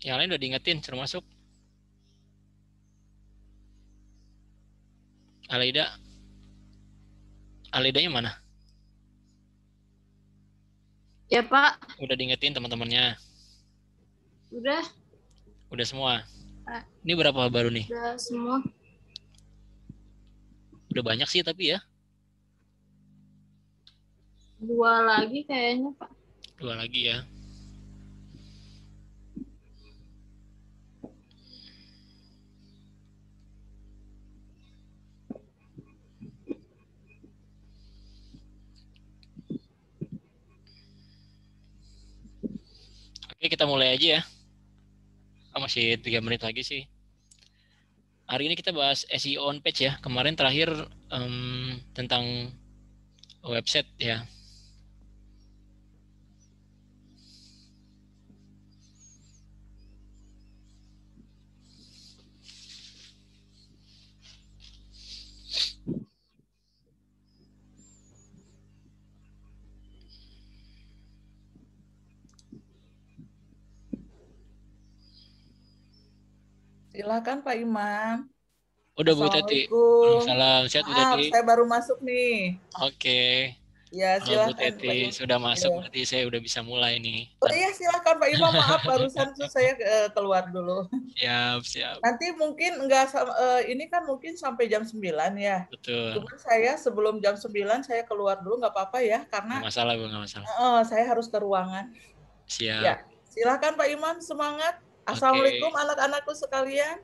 Yang lain udah diingetin, suruh masuk. Alaida. mana? Ya, Pak. Udah diingetin teman-temannya. Udah. Udah semua. Pak. Ini berapa baru nih? Udah semua. Udah banyak sih tapi ya. Dua lagi kayaknya, Pak. Dua lagi ya. Oke, kita mulai aja ya. Oh, masih tiga menit lagi sih. Hari ini kita bahas SEO on page ya. Kemarin terakhir um, tentang website ya. Silakan Pak Imam. Udah Bu Tati. Salam sehat Bu Tati. Ah, saya baru masuk nih. Oke. Ya, silakan. Halo, Bu Teti sudah masuk, ya. berarti saya udah bisa mulai nih. Oh iya, silakan Pak Imam. Maaf, barusan tuh saya eh, keluar dulu. Siap, siap. Nanti mungkin enggak eh, ini kan mungkin sampai jam 9 ya. Betul. Cuman saya sebelum jam 9 saya keluar dulu enggak apa-apa ya, karena gak masalah, Bu, enggak masalah. Uh, saya harus ke ruangan. Siap. Ya, silakan Pak Imam, semangat. Assalamualaikum okay. anak-anakku sekalian.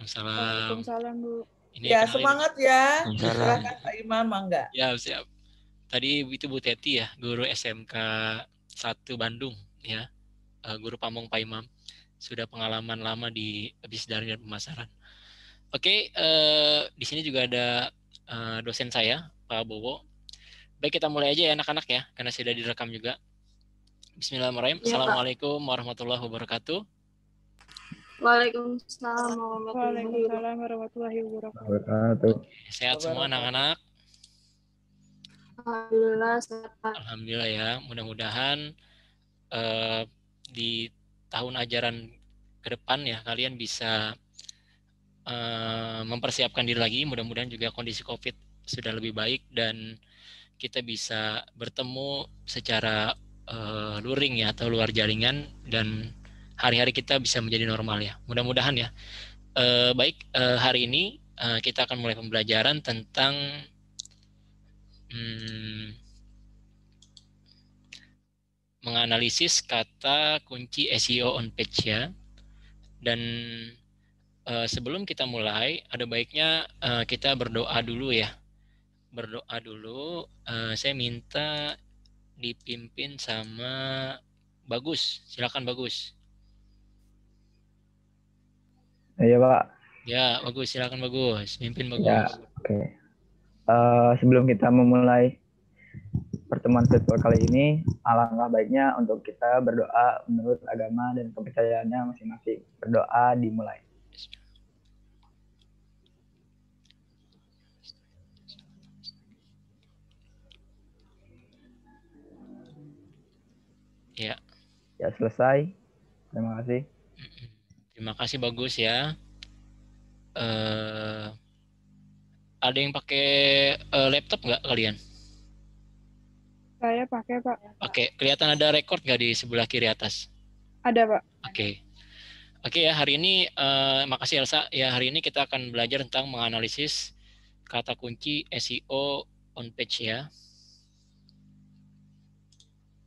Assalamualaikum. Salam Bu. Ini ya semangat ya. Silakan Pak Imam mangga. Ya siap. Tadi itu Bu Teti ya, guru SMK 1 Bandung ya. Eh, guru pamong Pak Imam sudah pengalaman lama di bisdari dan pemasaran. Oke, eh, di sini juga ada eh, dosen saya Pak Bowo. Baik kita mulai aja ya anak-anak ya, karena sudah direkam juga. Bismillahirrahmanirrahim. Ya, Assalamualaikum warahmatullahi wabarakatuh. Waalaikumsalam warahmatullahi wabarakatuh. Sehat semua anak-anak? Alhamdulillah sehat. Alhamdulillah ya. Mudah-mudahan eh, di tahun ajaran ke depan ya kalian bisa eh, mempersiapkan diri lagi. Mudah-mudahan juga kondisi COVID sudah lebih baik dan kita bisa bertemu secara uh, luring ya atau luar jaringan dan hari-hari kita bisa menjadi normal ya. Mudah-mudahan ya. Uh, baik uh, hari ini uh, kita akan mulai pembelajaran tentang hmm, menganalisis kata kunci SEO on page ya. Dan uh, sebelum kita mulai, ada baiknya uh, kita berdoa dulu ya. Berdoa dulu. Uh, saya minta dipimpin sama Bagus. Silakan Bagus. Iya Pak. Ya Bagus. Silakan Bagus. Mimpin ya, Bagus. Ya, Oke. Okay. Uh, eh, sebelum kita memulai pertemuan virtual kali ini, alangkah baiknya untuk kita berdoa menurut agama dan kepercayaannya masing-masing. Berdoa dimulai. Ya. Ya selesai. Terima kasih. Terima kasih bagus ya. Uh, ada yang pakai uh, laptop nggak kalian? Saya pakai pak. Oke, okay. kelihatan ada record nggak di sebelah kiri atas? Ada pak. Oke. Okay. Oke okay, ya hari ini uh, makasih Elsa ya hari ini kita akan belajar tentang menganalisis kata kunci SEO on page ya.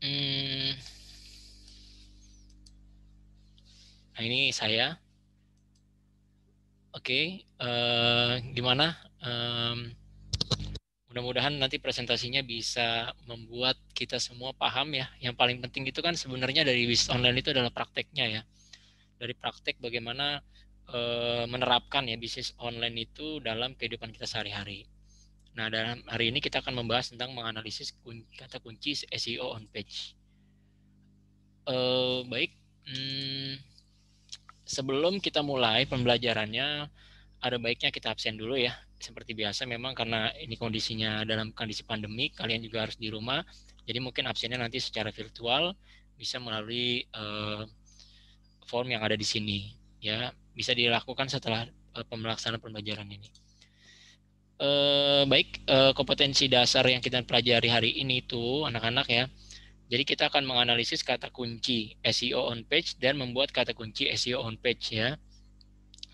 Hmm, Nah, ini saya. Oke, okay, uh, eh, gimana? Um, Mudah-mudahan nanti presentasinya bisa membuat kita semua paham ya. Yang paling penting itu kan sebenarnya dari bisnis online itu adalah prakteknya ya. Dari praktek bagaimana uh, menerapkan ya bisnis online itu dalam kehidupan kita sehari-hari. Nah, dalam hari ini kita akan membahas tentang menganalisis kun kata kunci SEO on page. Uh, baik, hmm, sebelum kita mulai pembelajarannya, ada baiknya kita absen dulu ya. Seperti biasa memang karena ini kondisinya dalam kondisi pandemi, kalian juga harus di rumah. Jadi mungkin absennya nanti secara virtual bisa melalui uh, form yang ada di sini ya. Bisa dilakukan setelah uh, eh, pelaksanaan pembelajaran ini. Uh, baik, uh, kompetensi dasar yang kita pelajari hari ini itu anak-anak ya jadi kita akan menganalisis kata kunci SEO on page dan membuat kata kunci SEO on page ya.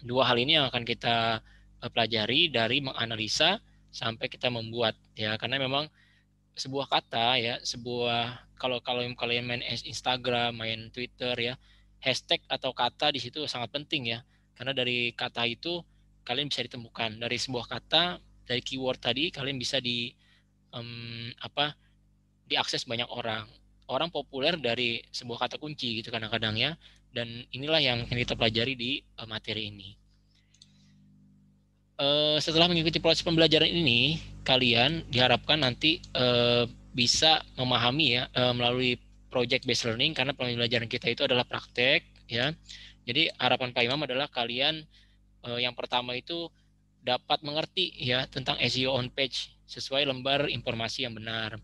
Dua hal ini yang akan kita eh, pelajari dari menganalisa sampai kita membuat ya karena memang sebuah kata ya sebuah kalau kalau kalian main Instagram main Twitter ya hashtag atau kata di situ sangat penting ya karena dari kata itu kalian bisa ditemukan dari sebuah kata dari keyword tadi kalian bisa di um, apa diakses banyak orang orang populer dari sebuah kata kunci gitu kadang-kadang ya dan inilah yang kita pelajari di eh, materi ini eh, setelah mengikuti proses pembelajaran ini kalian diharapkan nanti eh, bisa memahami ya melalui project based learning karena pembelajaran kita itu adalah praktek ya jadi harapan Pak Imam adalah kalian yang pertama itu dapat mengerti ya tentang SEO on page sesuai lembar informasi yang benar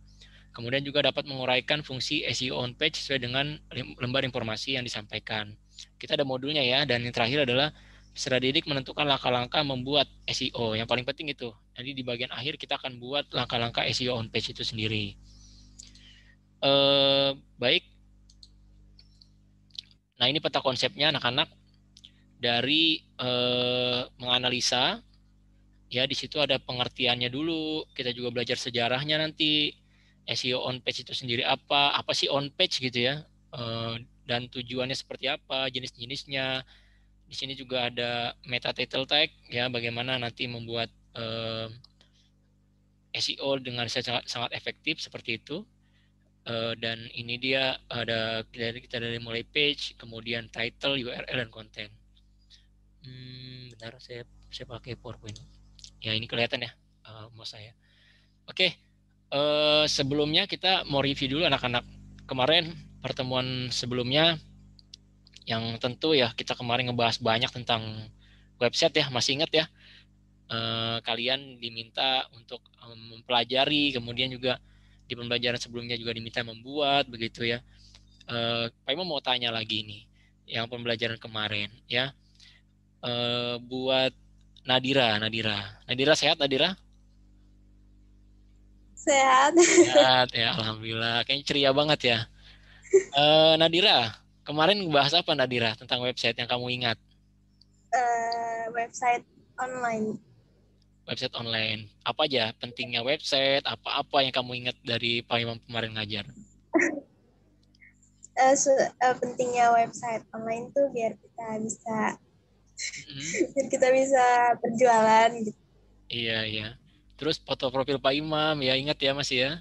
Kemudian juga dapat menguraikan fungsi SEO on page sesuai dengan lembar informasi yang disampaikan. Kita ada modulnya ya, dan yang terakhir adalah peserta didik menentukan langkah-langkah membuat SEO. Yang paling penting itu. Jadi di bagian akhir kita akan buat langkah-langkah SEO on page itu sendiri. Eh, baik. Nah ini peta konsepnya anak-anak dari eh, menganalisa ya di situ ada pengertiannya dulu kita juga belajar sejarahnya nanti SEO on page itu sendiri apa, apa sih on page gitu ya, eh, dan tujuannya seperti apa, jenis-jenisnya. Di sini juga ada meta title tag ya, bagaimana nanti membuat eh, SEO dengan sangat, sangat efektif seperti itu. Eh, dan ini dia ada dari kita dari mulai page, kemudian title, URL dan konten. Hmm, benar saya saya pakai PowerPoint. Ya ini kelihatan ya uh, saya. Oke. Okay eh, sebelumnya kita mau review dulu anak-anak kemarin pertemuan sebelumnya yang tentu ya kita kemarin ngebahas banyak tentang website ya masih ingat ya eh, kalian diminta untuk mempelajari kemudian juga di pembelajaran sebelumnya juga diminta membuat begitu ya eh, Pak Imam mau tanya lagi nih yang pembelajaran kemarin ya eh, buat Nadira Nadira Nadira sehat Nadira sehat. Sehat ya, alhamdulillah. Kayaknya ceria banget ya. Uh, Nadira, kemarin bahas apa Nadira tentang website yang kamu ingat? Uh, website online. Website online. Apa aja pentingnya website? Apa-apa yang kamu ingat dari Pak Imam kemarin ngajar? uh, so, uh, pentingnya website online tuh biar kita bisa mm -hmm. biar kita bisa berjualan gitu. Iya, iya. Terus foto profil Pak Imam, ya ingat ya masih ya.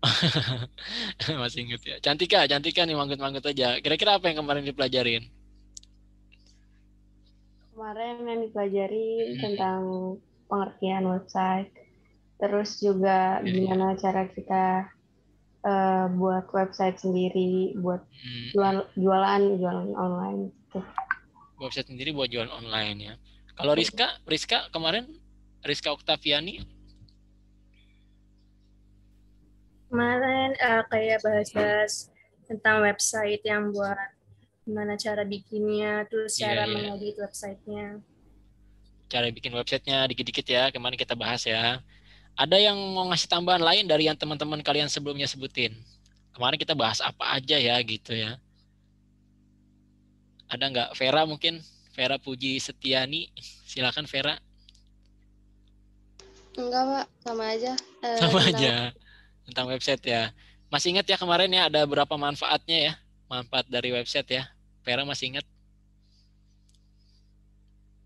masih ingat ya. Cantika, Cantika nih manggut-manggut aja. Kira-kira apa yang kemarin dipelajarin? Kemarin yang dipelajari hmm. tentang pengertian website. Terus juga hmm. gimana cara kita uh, buat website sendiri, buat hmm. jual, jualan jualan online gitu. Website sendiri buat jualan online ya. Kalau hmm. Rizka, Rizka kemarin Rizka Oktaviani? Kemarin uh, kayak bahas-bahas tentang website yang buat gimana cara bikinnya, terus iya, cara yeah. mengedit websitenya. Cara bikin websitenya dikit-dikit ya, kemarin kita bahas ya. Ada yang mau ngasih tambahan lain dari yang teman-teman kalian sebelumnya sebutin? Kemarin kita bahas apa aja ya gitu ya. Ada nggak? Vera mungkin? Vera Puji Setiani. Silakan Vera. Enggak, Pak. Sama aja. Eh, Sama tentang... aja. Tentang website ya. Masih ingat ya kemarin ya ada berapa manfaatnya ya? Manfaat dari website ya. Vera masih ingat?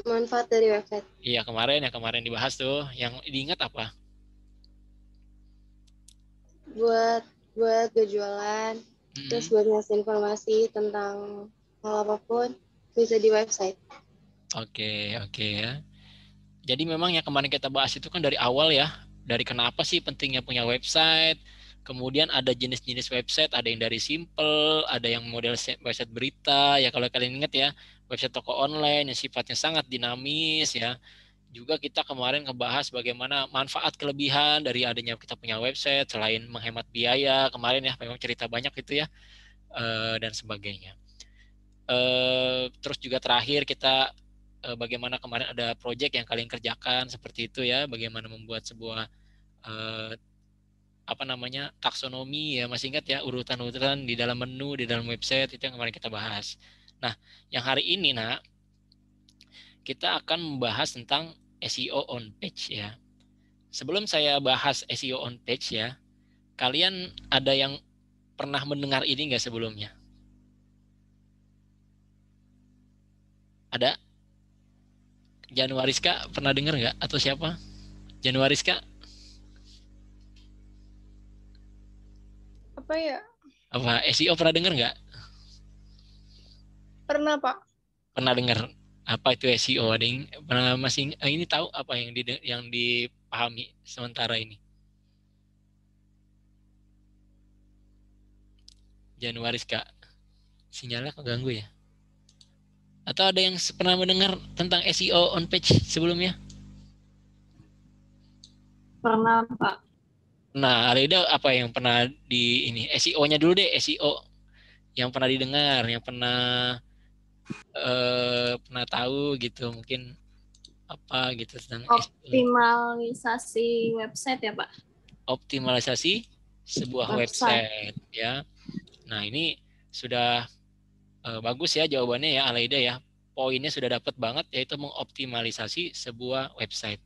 Manfaat dari website. Iya, kemarin ya kemarin dibahas tuh. Yang diingat apa? Buat buat berjualan, hmm. terus buat ngasih informasi tentang hal apapun bisa di website. Oke, okay, oke okay, ya jadi memang yang kemarin kita bahas itu kan dari awal ya, dari kenapa sih pentingnya punya website, kemudian ada jenis-jenis website, ada yang dari simple, ada yang model website berita, ya kalau kalian ingat ya, website toko online yang sifatnya sangat dinamis ya. Juga kita kemarin ngebahas bagaimana manfaat kelebihan dari adanya kita punya website, selain menghemat biaya, kemarin ya memang cerita banyak itu ya, eh, dan sebagainya. Eh, terus juga terakhir kita uh, bagaimana kemarin ada proyek yang kalian kerjakan seperti itu ya, bagaimana membuat sebuah uh, apa namanya taksonomi ya masih ingat ya urutan-urutan di dalam menu di dalam website itu yang kemarin kita bahas. Nah, yang hari ini nak kita akan membahas tentang SEO on page ya. Sebelum saya bahas SEO on page ya, kalian ada yang pernah mendengar ini nggak sebelumnya? Ada? Januariska pernah dengar nggak atau siapa? Januariska? Apa ya? Apa SEO pernah dengar nggak? Pernah pak. Pernah dengar apa itu SEO? Ada yang pernah masih eh, ini tahu apa yang di yang dipahami sementara ini? Januariska, sinyalnya keganggu ya? Atau ada yang pernah mendengar tentang SEO on page sebelumnya? Pernah, Pak. Nah, Rida apa yang pernah di ini SEO-nya dulu deh, SEO yang pernah didengar, yang pernah eh, pernah tahu gitu mungkin apa gitu tentang e optimalisasi SEO. website ya, Pak. Optimalisasi sebuah website. website ya. Nah, ini sudah Eh, bagus ya jawabannya ya Alaida ya. Poinnya sudah dapat banget yaitu mengoptimalisasi sebuah website.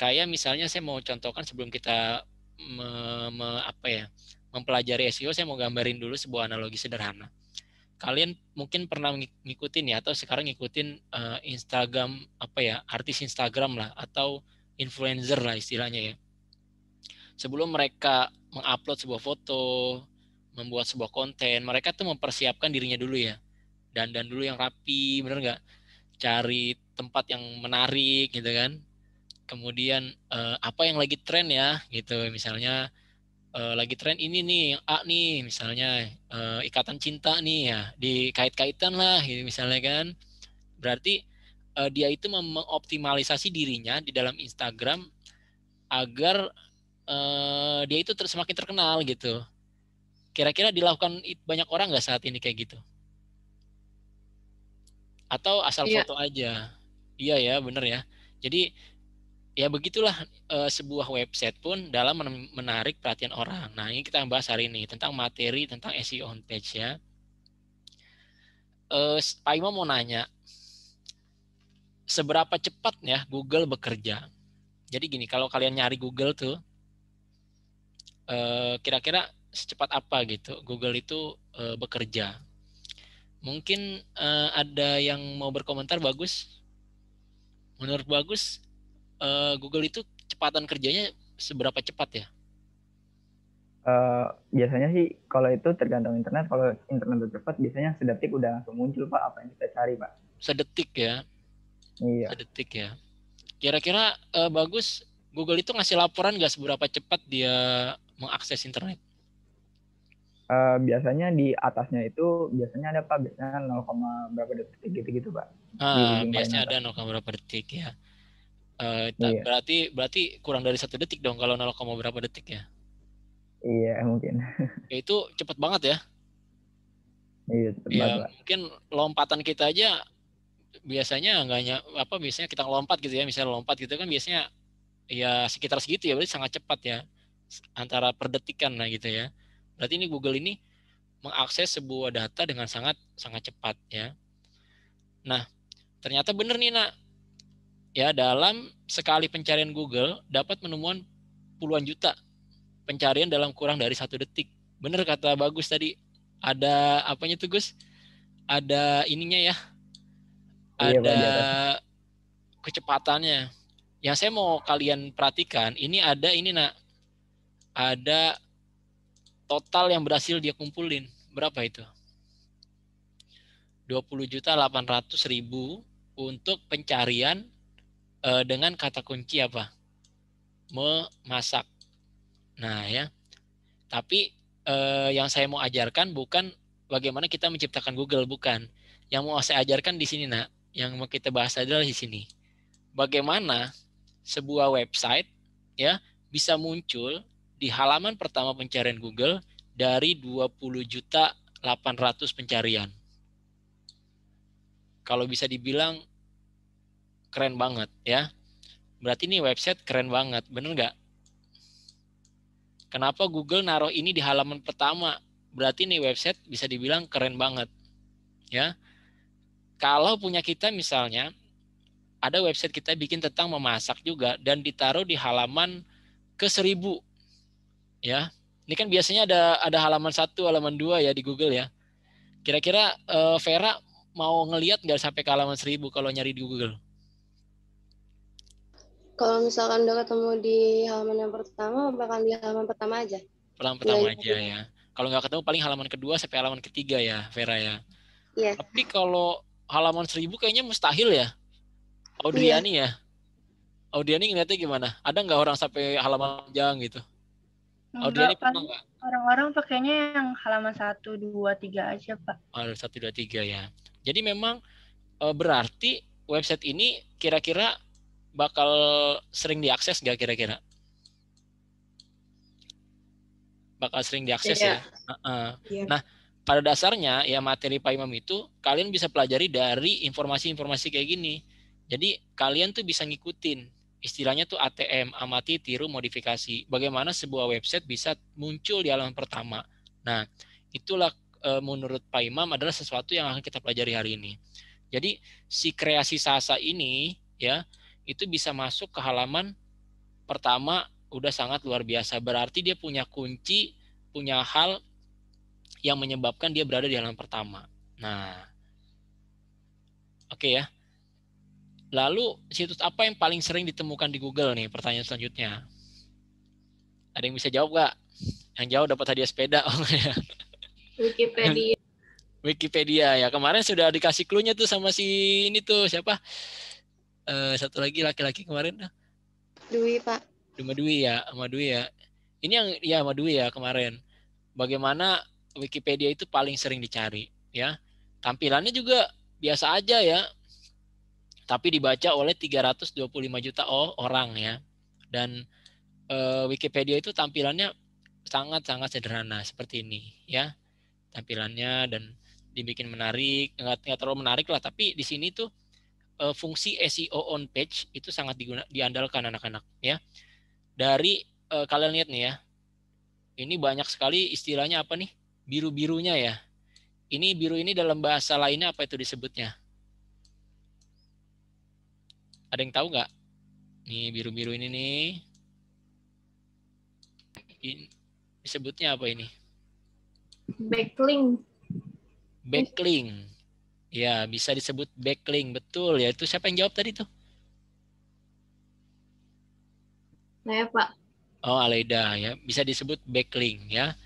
Kayak misalnya saya mau contohkan sebelum kita me, me, apa ya mempelajari SEO saya mau gambarin dulu sebuah analogi sederhana. Kalian mungkin pernah ngikutin ya atau sekarang ngikutin uh, Instagram apa ya artis Instagram lah atau influencer lah istilahnya ya. Sebelum mereka mengupload sebuah foto, membuat sebuah konten, mereka tuh mempersiapkan dirinya dulu ya. Dan dan dulu yang rapi, bener nggak? Cari tempat yang menarik gitu kan. Kemudian eh, apa yang lagi tren ya gitu. Misalnya eh, lagi tren ini nih, yang A nih misalnya eh, ikatan cinta nih ya, dikait-kaitan lah gitu misalnya kan. Berarti eh, dia itu mengoptimalisasi dirinya di dalam Instagram agar eh, dia itu ter semakin terkenal gitu Kira-kira dilakukan banyak orang nggak saat ini kayak gitu? Atau asal iya. foto aja? Iya ya, bener ya. Jadi ya begitulah e, sebuah website pun dalam menarik perhatian orang. Nah ini kita bahas hari ini tentang materi tentang SEO on page ya. E, Pak Imam mau nanya, seberapa cepat ya Google bekerja? Jadi gini, kalau kalian nyari Google tuh, eh, kira-kira secepat apa gitu Google itu uh, bekerja. Mungkin uh, ada yang mau berkomentar bagus. Menurut bagus uh, Google itu kecepatan kerjanya seberapa cepat ya? Uh, biasanya sih kalau itu tergantung internet. Kalau internet udah cepat, biasanya sedetik udah langsung muncul pak apa yang kita cari pak. Sedetik ya? Iya. Sedetik ya. Kira-kira uh, bagus Google itu ngasih laporan nggak seberapa cepat dia mengakses internet? uh, biasanya di atasnya itu biasanya ada pak biasanya 0, berapa detik gitu gitu pak ah, biasanya ada 0, berapa detik ya uh, iya. berarti berarti kurang dari satu detik dong kalau 0, berapa detik ya iya mungkin ya, itu cepat banget ya iya cepat ya, banget mungkin lompatan kita aja biasanya enggaknya apa biasanya kita lompat gitu ya misalnya lompat gitu kan biasanya ya sekitar segitu ya berarti sangat cepat ya antara per detikan lah gitu ya Berarti ini Google ini mengakses sebuah data dengan sangat sangat cepat ya. Nah, ternyata benar nih nak. Ya, dalam sekali pencarian Google dapat menemukan puluhan juta pencarian dalam kurang dari satu detik. Bener kata bagus tadi. Ada apanya tuh Gus? Ada ininya ya. Iya, ada iya, kecepatannya. Yang saya mau kalian perhatikan, ini ada ini nak. Ada total yang berhasil dia kumpulin berapa itu? 20 juta 800 ribu untuk pencarian uh, dengan kata kunci apa? Memasak. Nah ya, tapi uh, yang saya mau ajarkan bukan bagaimana kita menciptakan Google, bukan. Yang mau saya ajarkan di sini, nak. Yang mau kita bahas adalah di sini. Bagaimana sebuah website ya bisa muncul di halaman pertama pencarian Google dari 20 juta 800 pencarian. Kalau bisa dibilang keren banget ya. Berarti ini website keren banget, bener nggak? Kenapa Google naruh ini di halaman pertama? Berarti ini website bisa dibilang keren banget. Ya. Kalau punya kita misalnya ada website kita bikin tentang memasak juga dan ditaruh di halaman ke seribu ya. Ini kan biasanya ada ada halaman satu, halaman dua ya di Google ya. Kira-kira uh, Vera mau ngelihat nggak sampai ke halaman seribu kalau nyari di Google? Kalau misalkan udah ketemu di halaman yang pertama, bahkan di halaman pertama aja. Halaman iya, pertama ya, aja ya. Kalau nggak ketemu paling halaman kedua sampai halaman ketiga ya, Vera ya. Iya. Tapi kalau halaman seribu kayaknya mustahil ya. Audriani ya. ya. Audriani ngeliatnya gimana? Ada nggak orang sampai halaman panjang gitu? Audrey pernah kan nggak? Orang-orang pakainya yang halaman 1, 2, 3 aja, Pak. Oh, 1, 2, 3 ya. Jadi memang e, berarti website ini kira-kira bakal sering diakses nggak kira-kira? Bakal sering diakses yeah. ya? Uh -uh. Yeah. Nah, pada dasarnya ya materi Pak imam itu kalian bisa pelajari dari informasi-informasi kayak gini. Jadi kalian tuh bisa ngikutin istilahnya tuh ATM, amati, tiru, modifikasi. Bagaimana sebuah website bisa muncul di halaman pertama. Nah, itulah e, menurut Pak Imam adalah sesuatu yang akan kita pelajari hari ini. Jadi si kreasi sasa ini ya itu bisa masuk ke halaman pertama udah sangat luar biasa. Berarti dia punya kunci, punya hal yang menyebabkan dia berada di halaman pertama. Nah, oke okay ya. Lalu situs apa yang paling sering ditemukan di Google nih? Pertanyaan selanjutnya. Ada yang bisa jawab nggak? Yang jawab dapat hadiah sepeda. Oh, ya. Wikipedia. Wikipedia ya kemarin sudah dikasih clue-nya tuh sama si ini tuh siapa? Uh, satu lagi laki-laki kemarin. Dwi pak. Cuma Dwi ya, sama Dwi ya. Ini yang ya sama Dwi ya kemarin. Bagaimana Wikipedia itu paling sering dicari ya? Tampilannya juga biasa aja ya, tapi dibaca oleh 325 juta orang ya. Dan eh, Wikipedia itu tampilannya sangat-sangat sederhana seperti ini ya. Tampilannya dan dibikin menarik, nggak terlalu menarik lah, tapi di sini tuh eh, fungsi SEO on page itu sangat diguna, diandalkan anak-anak ya. Dari eh, kalian lihat nih ya. Ini banyak sekali istilahnya apa nih? Biru-birunya ya. Ini biru ini dalam bahasa lainnya apa itu disebutnya? Ada yang tahu nggak? Nih biru-biru ini nih. Ini disebutnya apa ini? Backlink. Backlink. Ya, bisa disebut backlink. Betul ya. Itu siapa yang jawab tadi tuh? Saya, Pak. Oh, Aleda ya. Bisa disebut backlink ya.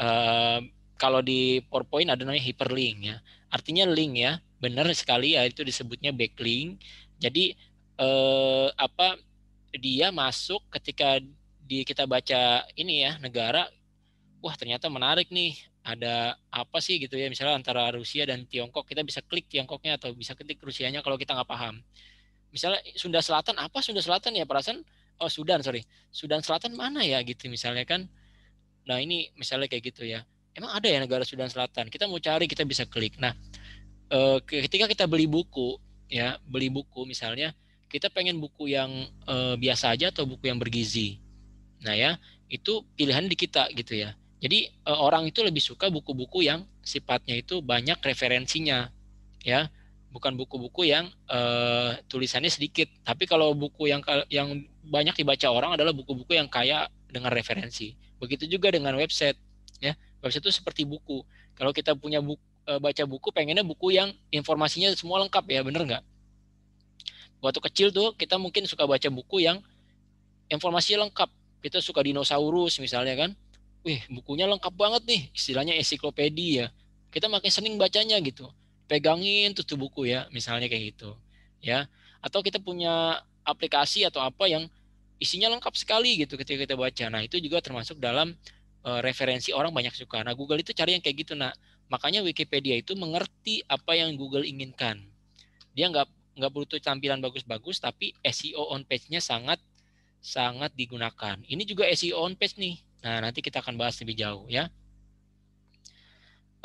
Uh, kalau di PowerPoint ada namanya hyperlink ya. Artinya link ya. Benar sekali ya itu disebutnya backlink. Jadi eh, apa dia masuk ketika di kita baca ini ya negara wah ternyata menarik nih ada apa sih gitu ya misalnya antara Rusia dan Tiongkok kita bisa klik Tiongkoknya atau bisa ketik Rusianya kalau kita nggak paham misalnya Sunda Selatan apa Sunda Selatan ya perasaan oh Sudan sorry Sudan Selatan mana ya gitu misalnya kan nah ini misalnya kayak gitu ya emang ada ya negara Sudan Selatan kita mau cari kita bisa klik nah eh, ketika kita beli buku ya beli buku misalnya kita pengen buku yang e, biasa aja atau buku yang bergizi. Nah ya, itu pilihan di kita gitu ya. Jadi e, orang itu lebih suka buku-buku yang sifatnya itu banyak referensinya, ya, bukan buku-buku yang e, tulisannya sedikit. Tapi kalau buku yang yang banyak dibaca orang adalah buku-buku yang kaya dengan referensi. Begitu juga dengan website, ya. Website itu seperti buku. Kalau kita punya buku, baca buku, pengennya buku yang informasinya semua lengkap ya, bener nggak? waktu kecil tuh kita mungkin suka baca buku yang informasi lengkap. Kita suka dinosaurus misalnya kan. Wih, bukunya lengkap banget nih, istilahnya ensiklopedia. Ya. Kita makin seneng bacanya gitu. Pegangin tuh, tuh buku ya, misalnya kayak gitu. Ya. Atau kita punya aplikasi atau apa yang isinya lengkap sekali gitu ketika kita baca. Nah, itu juga termasuk dalam uh, referensi orang banyak suka. Nah, Google itu cari yang kayak gitu, Nak. Makanya Wikipedia itu mengerti apa yang Google inginkan. Dia nggak nggak butuh tampilan bagus-bagus tapi SEO on page-nya sangat sangat digunakan. Ini juga SEO on page nih. Nah, nanti kita akan bahas lebih jauh ya.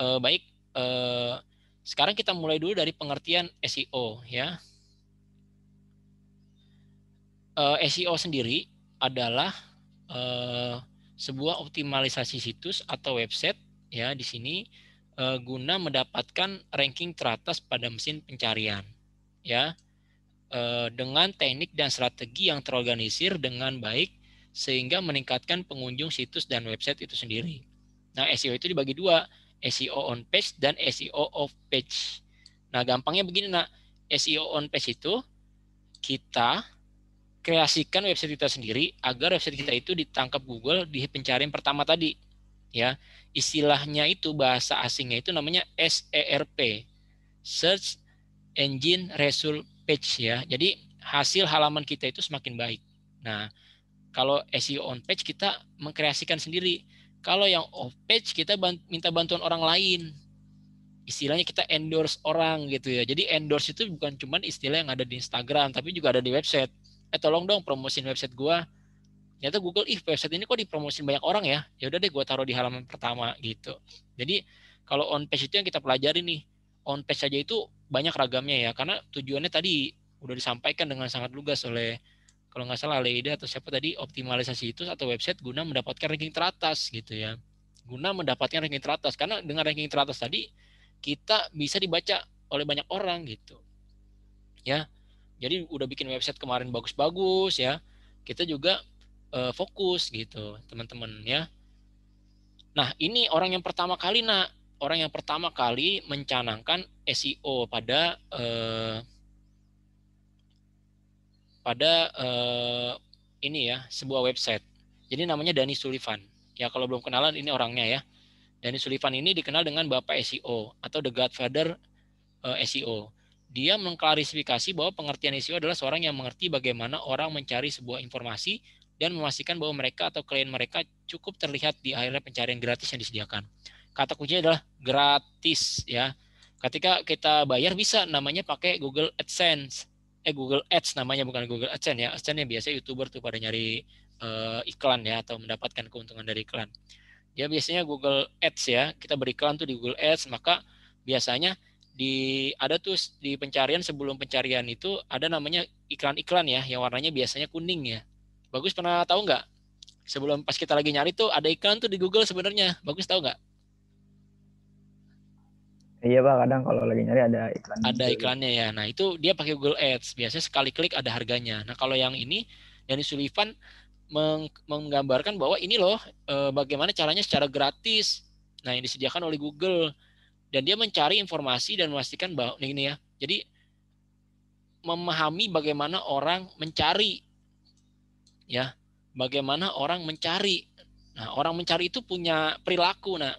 E, baik, e, sekarang kita mulai dulu dari pengertian SEO ya. Eh, e, SEO sendiri adalah e, sebuah optimalisasi situs atau website ya di sini e, guna mendapatkan ranking teratas pada mesin pencarian ya eh, dengan teknik dan strategi yang terorganisir dengan baik sehingga meningkatkan pengunjung situs dan website itu sendiri. Nah, SEO itu dibagi dua, SEO on page dan SEO off page. Nah, gampangnya begini, nak. SEO on page itu kita kreasikan website kita sendiri agar website kita itu ditangkap Google di pencarian pertama tadi. Ya, istilahnya itu bahasa asingnya itu namanya SERP, Search engine result page ya. Jadi hasil halaman kita itu semakin baik. Nah, kalau SEO on page kita mengkreasikan sendiri. Kalau yang off page kita minta bantuan orang lain. Istilahnya kita endorse orang gitu ya. Jadi endorse itu bukan cuma istilah yang ada di Instagram, tapi juga ada di website. Eh tolong dong promosiin website gua. Ternyata Google, ih website ini kok dipromosin banyak orang ya. Ya udah deh gua taruh di halaman pertama gitu. Jadi kalau on page itu yang kita pelajari nih. On page saja itu banyak ragamnya ya karena tujuannya tadi udah disampaikan dengan sangat lugas oleh kalau nggak salah Leida atau siapa tadi optimalisasi itu atau website guna mendapatkan ranking teratas gitu ya guna mendapatkan ranking teratas karena dengan ranking teratas tadi kita bisa dibaca oleh banyak orang gitu ya jadi udah bikin website kemarin bagus-bagus ya kita juga uh, fokus gitu teman-teman ya nah ini orang yang pertama kali nak orang yang pertama kali mencanangkan SEO pada eh, pada eh, ini ya sebuah website. Jadi namanya Dani Sullivan. Ya kalau belum kenalan ini orangnya ya. Dani Sullivan ini dikenal dengan Bapak SEO atau The Godfather eh, SEO. Dia mengklarifikasi bahwa pengertian SEO adalah seorang yang mengerti bagaimana orang mencari sebuah informasi dan memastikan bahwa mereka atau klien mereka cukup terlihat di area pencarian gratis yang disediakan kata kuncinya adalah gratis ya. Ketika kita bayar bisa namanya pakai Google AdSense. Eh Google Ads namanya bukan Google AdSense ya. AdSense yang biasanya YouTuber tuh pada nyari uh, iklan ya atau mendapatkan keuntungan dari iklan. Ya biasanya Google Ads ya. Kita beriklan tuh di Google Ads maka biasanya di ada tuh di pencarian sebelum pencarian itu ada namanya iklan-iklan ya yang warnanya biasanya kuning ya. Bagus pernah tahu nggak? Sebelum pas kita lagi nyari tuh ada iklan tuh di Google sebenarnya. Bagus tahu nggak? Iya pak, kadang kalau lagi nyari ada iklan. Ada juga. Gitu. iklannya ya. Nah itu dia pakai Google Ads. Biasanya sekali klik ada harganya. Nah kalau yang ini, Dani Sullivan menggambarkan bahwa ini loh e, bagaimana caranya secara gratis. Nah yang disediakan oleh Google dan dia mencari informasi dan memastikan bahwa ini, ini ya. Jadi memahami bagaimana orang mencari, ya, bagaimana orang mencari. Nah orang mencari itu punya perilaku. Nah,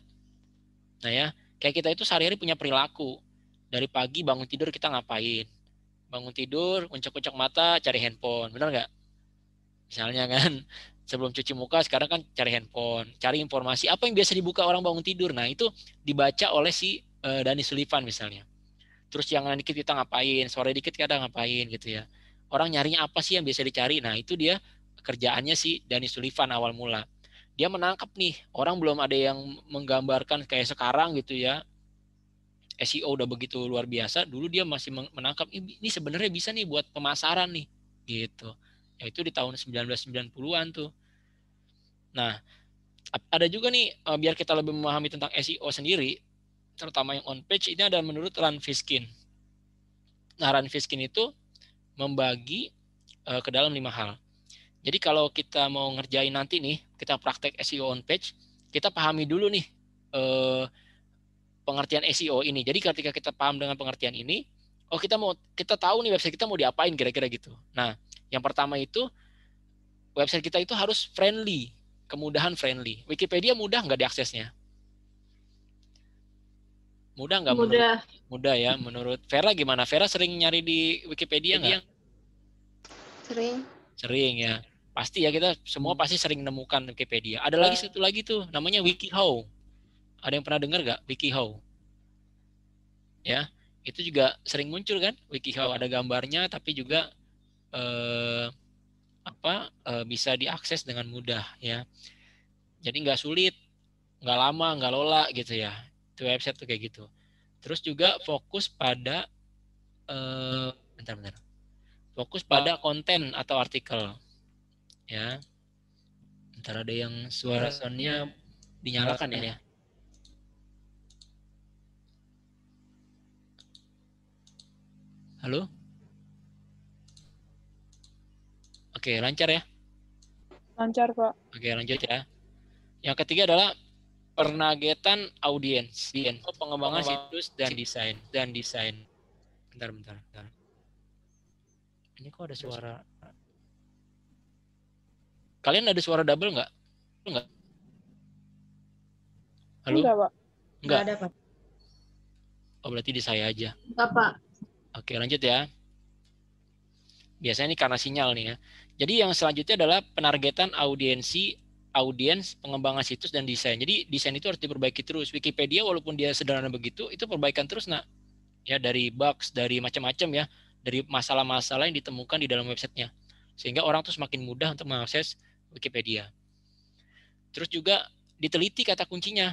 nah ya Kayak kita itu sehari-hari punya perilaku. Dari pagi bangun tidur kita ngapain? Bangun tidur, uncak-uncak mata, cari handphone. Benar nggak? Misalnya kan, sebelum cuci muka sekarang kan cari handphone, cari informasi. Apa yang biasa dibuka orang bangun tidur? Nah itu dibaca oleh si uh, Dani Sullivan misalnya. Terus yang dikit kita ngapain, sore dikit kita ngapain gitu ya. Orang nyarinya apa sih yang biasa dicari? Nah itu dia kerjaannya si Dani Sullivan awal mula dia menangkap nih orang belum ada yang menggambarkan kayak sekarang gitu ya SEO udah begitu luar biasa dulu dia masih menangkap ini sebenarnya bisa nih buat pemasaran nih gitu ya itu di tahun 1990-an tuh nah ada juga nih eh, biar kita lebih memahami tentang SEO sendiri terutama yang on page ini ada menurut Ran Fiskin nah Ran Fiskin itu membagi eh, ke dalam lima hal jadi kalau kita mau ngerjain nanti nih, kita praktek SEO on page, kita pahami dulu nih eh, pengertian SEO ini. Jadi ketika kita paham dengan pengertian ini, oh kita mau kita tahu nih website kita mau diapain kira-kira gitu. Nah, yang pertama itu website kita itu harus friendly, kemudahan friendly. Wikipedia mudah nggak diaksesnya? Mudah nggak? Mudah. Menurut, mudah ya, menurut Vera gimana? Vera sering nyari di Wikipedia nggak? Sering. Sering ya pasti ya kita semua hmm. pasti sering nemukan Wikipedia. Ada lagi ah. satu lagi tuh namanya WikiHow. Ada yang pernah dengar gak WikiHow? Ya, itu juga sering muncul kan WikiHow ada gambarnya tapi juga eh, apa eh, bisa diakses dengan mudah ya. Jadi nggak sulit, nggak lama, nggak lola gitu ya. Itu website tuh kayak gitu. Terus juga fokus pada eh, bentar bentar. Fokus pada ah. konten atau artikel ya ntar ada yang suara iya. soundnya dinyalakan ya? ya, halo oke lancar ya lancar kok. oke lanjut ya yang ketiga adalah pernagetan audiens, oh, pengembangan, pengembangan situs dan desain dan desain. Bentar, bentar, bentar. Ini kok ada suara Kalian ada suara double nggak? enggak. Halo? Enggak, Pak. Enggak. Enggak ada, Pak. Oh, berarti di saya aja. Enggak, Pak. Oke, lanjut ya. Biasanya ini karena sinyal nih ya. Jadi yang selanjutnya adalah penargetan audiensi, audiens, pengembangan situs, dan desain. Jadi desain itu harus diperbaiki terus. Wikipedia walaupun dia sederhana begitu, itu perbaikan terus, nak. Ya, dari bugs, dari macam-macam ya. Dari masalah-masalah yang ditemukan di dalam websitenya. Sehingga orang tuh semakin mudah untuk mengakses Wikipedia. Terus juga diteliti kata kuncinya.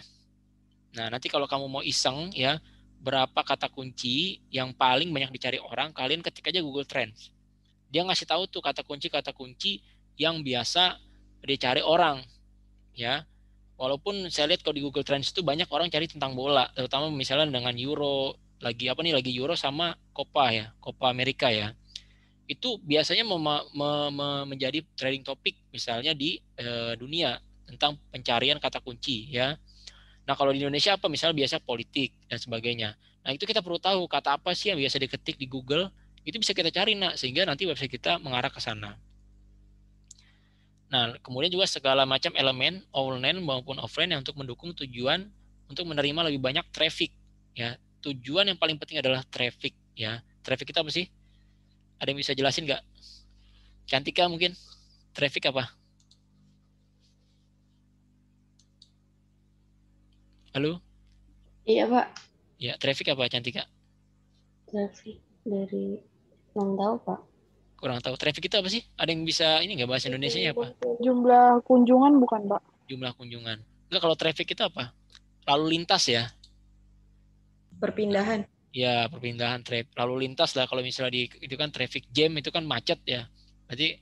Nah, nanti kalau kamu mau iseng ya, berapa kata kunci yang paling banyak dicari orang, kalian ketik aja Google Trends. Dia ngasih tahu tuh kata kunci-kata kunci yang biasa dicari orang. Ya. Walaupun saya lihat kalau di Google Trends itu banyak orang cari tentang bola, terutama misalnya dengan Euro, lagi apa nih lagi Euro sama Copa ya, Copa Amerika ya itu biasanya mem- me, menjadi trading topik misalnya di e, dunia tentang pencarian kata kunci ya. Nah kalau di Indonesia apa misalnya biasa politik dan sebagainya. Nah itu kita perlu tahu kata apa sih yang biasa diketik di Google itu bisa kita cari nak sehingga nanti website kita mengarah ke sana. Nah kemudian juga segala macam elemen online maupun offline yang untuk mendukung tujuan untuk menerima lebih banyak traffic ya. Tujuan yang paling penting adalah traffic ya. Traffic kita apa sih? Ada yang bisa jelasin nggak? Cantika mungkin? Traffic apa? Halo? Iya, Pak. Ya, traffic apa Cantika? Traffic dari kurang tahu, Pak. Kurang tahu. Traffic itu apa sih? Ada yang bisa ini nggak bahasa Indonesia ya, Pak? Jumlah kunjungan bukan, Pak? Jumlah kunjungan. Enggak, kalau traffic itu apa? Lalu lintas ya? Perpindahan ya perpindahan traffic lalu lintas lah kalau misalnya di itu kan traffic jam itu kan macet ya berarti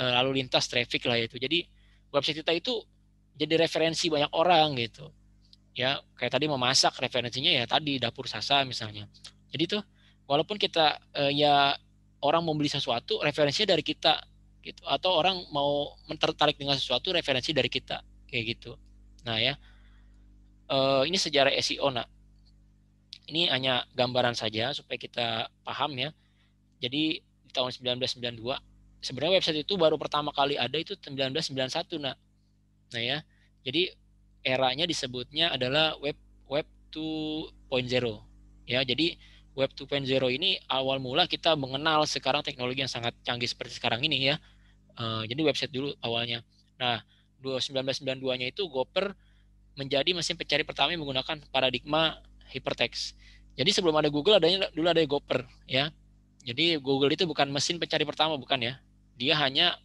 eh, lalu lintas traffic lah itu jadi website kita itu jadi referensi banyak orang gitu ya kayak tadi memasak referensinya ya tadi dapur sasa misalnya jadi tuh walaupun kita eh, ya orang mau beli sesuatu referensinya dari kita gitu atau orang mau tertarik dengan sesuatu referensi dari kita kayak gitu nah ya uh, ini sejarah SEO nak ini hanya gambaran saja supaya kita paham ya. Jadi di tahun 1992 sebenarnya website itu baru pertama kali ada itu 1991 nak, Nah ya. Jadi eranya disebutnya adalah web web 2.0 ya. Jadi web 2.0 ini awal mula kita mengenal sekarang teknologi yang sangat canggih seperti sekarang ini ya. Uh, jadi website dulu awalnya. Nah, 1992-nya itu gopher menjadi mesin pencari pertama yang menggunakan paradigma hypertext. Jadi sebelum ada Google adanya dulu ada Gopher ya. Jadi Google itu bukan mesin pencari pertama bukan ya. Dia hanya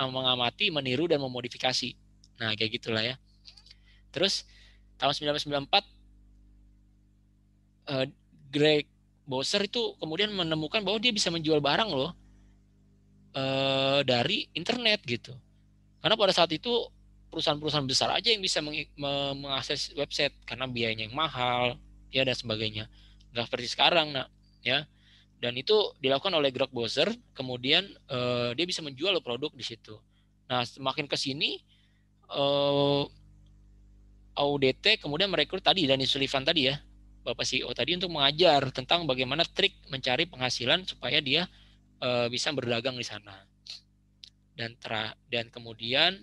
mengamati, meniru dan memodifikasi. Nah, kayak gitulah ya. Terus tahun 1994 eh, Greg Bowser itu kemudian menemukan bahwa dia bisa menjual barang loh eh, dari internet gitu. Karena pada saat itu perusahaan-perusahaan besar aja yang bisa mengakses website karena biayanya yang mahal, ya dan sebagainya nggak seperti sekarang nak ya dan itu dilakukan oleh Grok Bowser kemudian eh, dia bisa menjual produk di situ nah semakin ke sini eh, AUDT kemudian merekrut tadi Dani Sullivan tadi ya Bapak CEO tadi untuk mengajar tentang bagaimana trik mencari penghasilan supaya dia eh, bisa berdagang di sana dan tra dan kemudian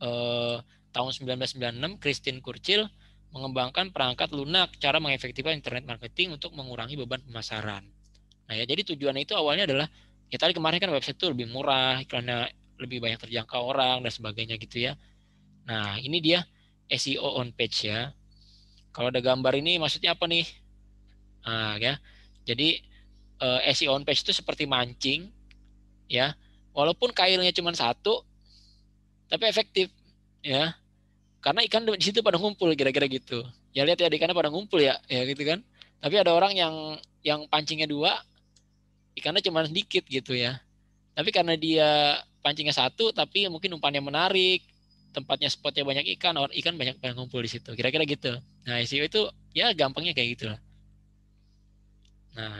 eh, tahun 1996 Christine Kurcil mengembangkan perangkat lunak cara mengefektifkan internet marketing untuk mengurangi beban pemasaran. Nah ya, jadi tujuannya itu awalnya adalah ya tadi kemarin kan website itu lebih murah karena lebih banyak terjangkau orang dan sebagainya gitu ya. Nah ini dia SEO on page ya. Kalau ada gambar ini maksudnya apa nih? Nah, ya, jadi eh, SEO on page itu seperti mancing ya. Walaupun kailnya cuma satu, tapi efektif ya karena ikan di situ pada ngumpul kira-kira gitu ya lihat ya ikannya pada ngumpul ya ya gitu kan tapi ada orang yang yang pancingnya dua ikannya cuma sedikit gitu ya tapi karena dia pancingnya satu tapi mungkin umpannya menarik tempatnya spotnya banyak ikan orang ikan banyak pada ngumpul di situ kira-kira gitu nah SEO itu ya gampangnya kayak gitu lah nah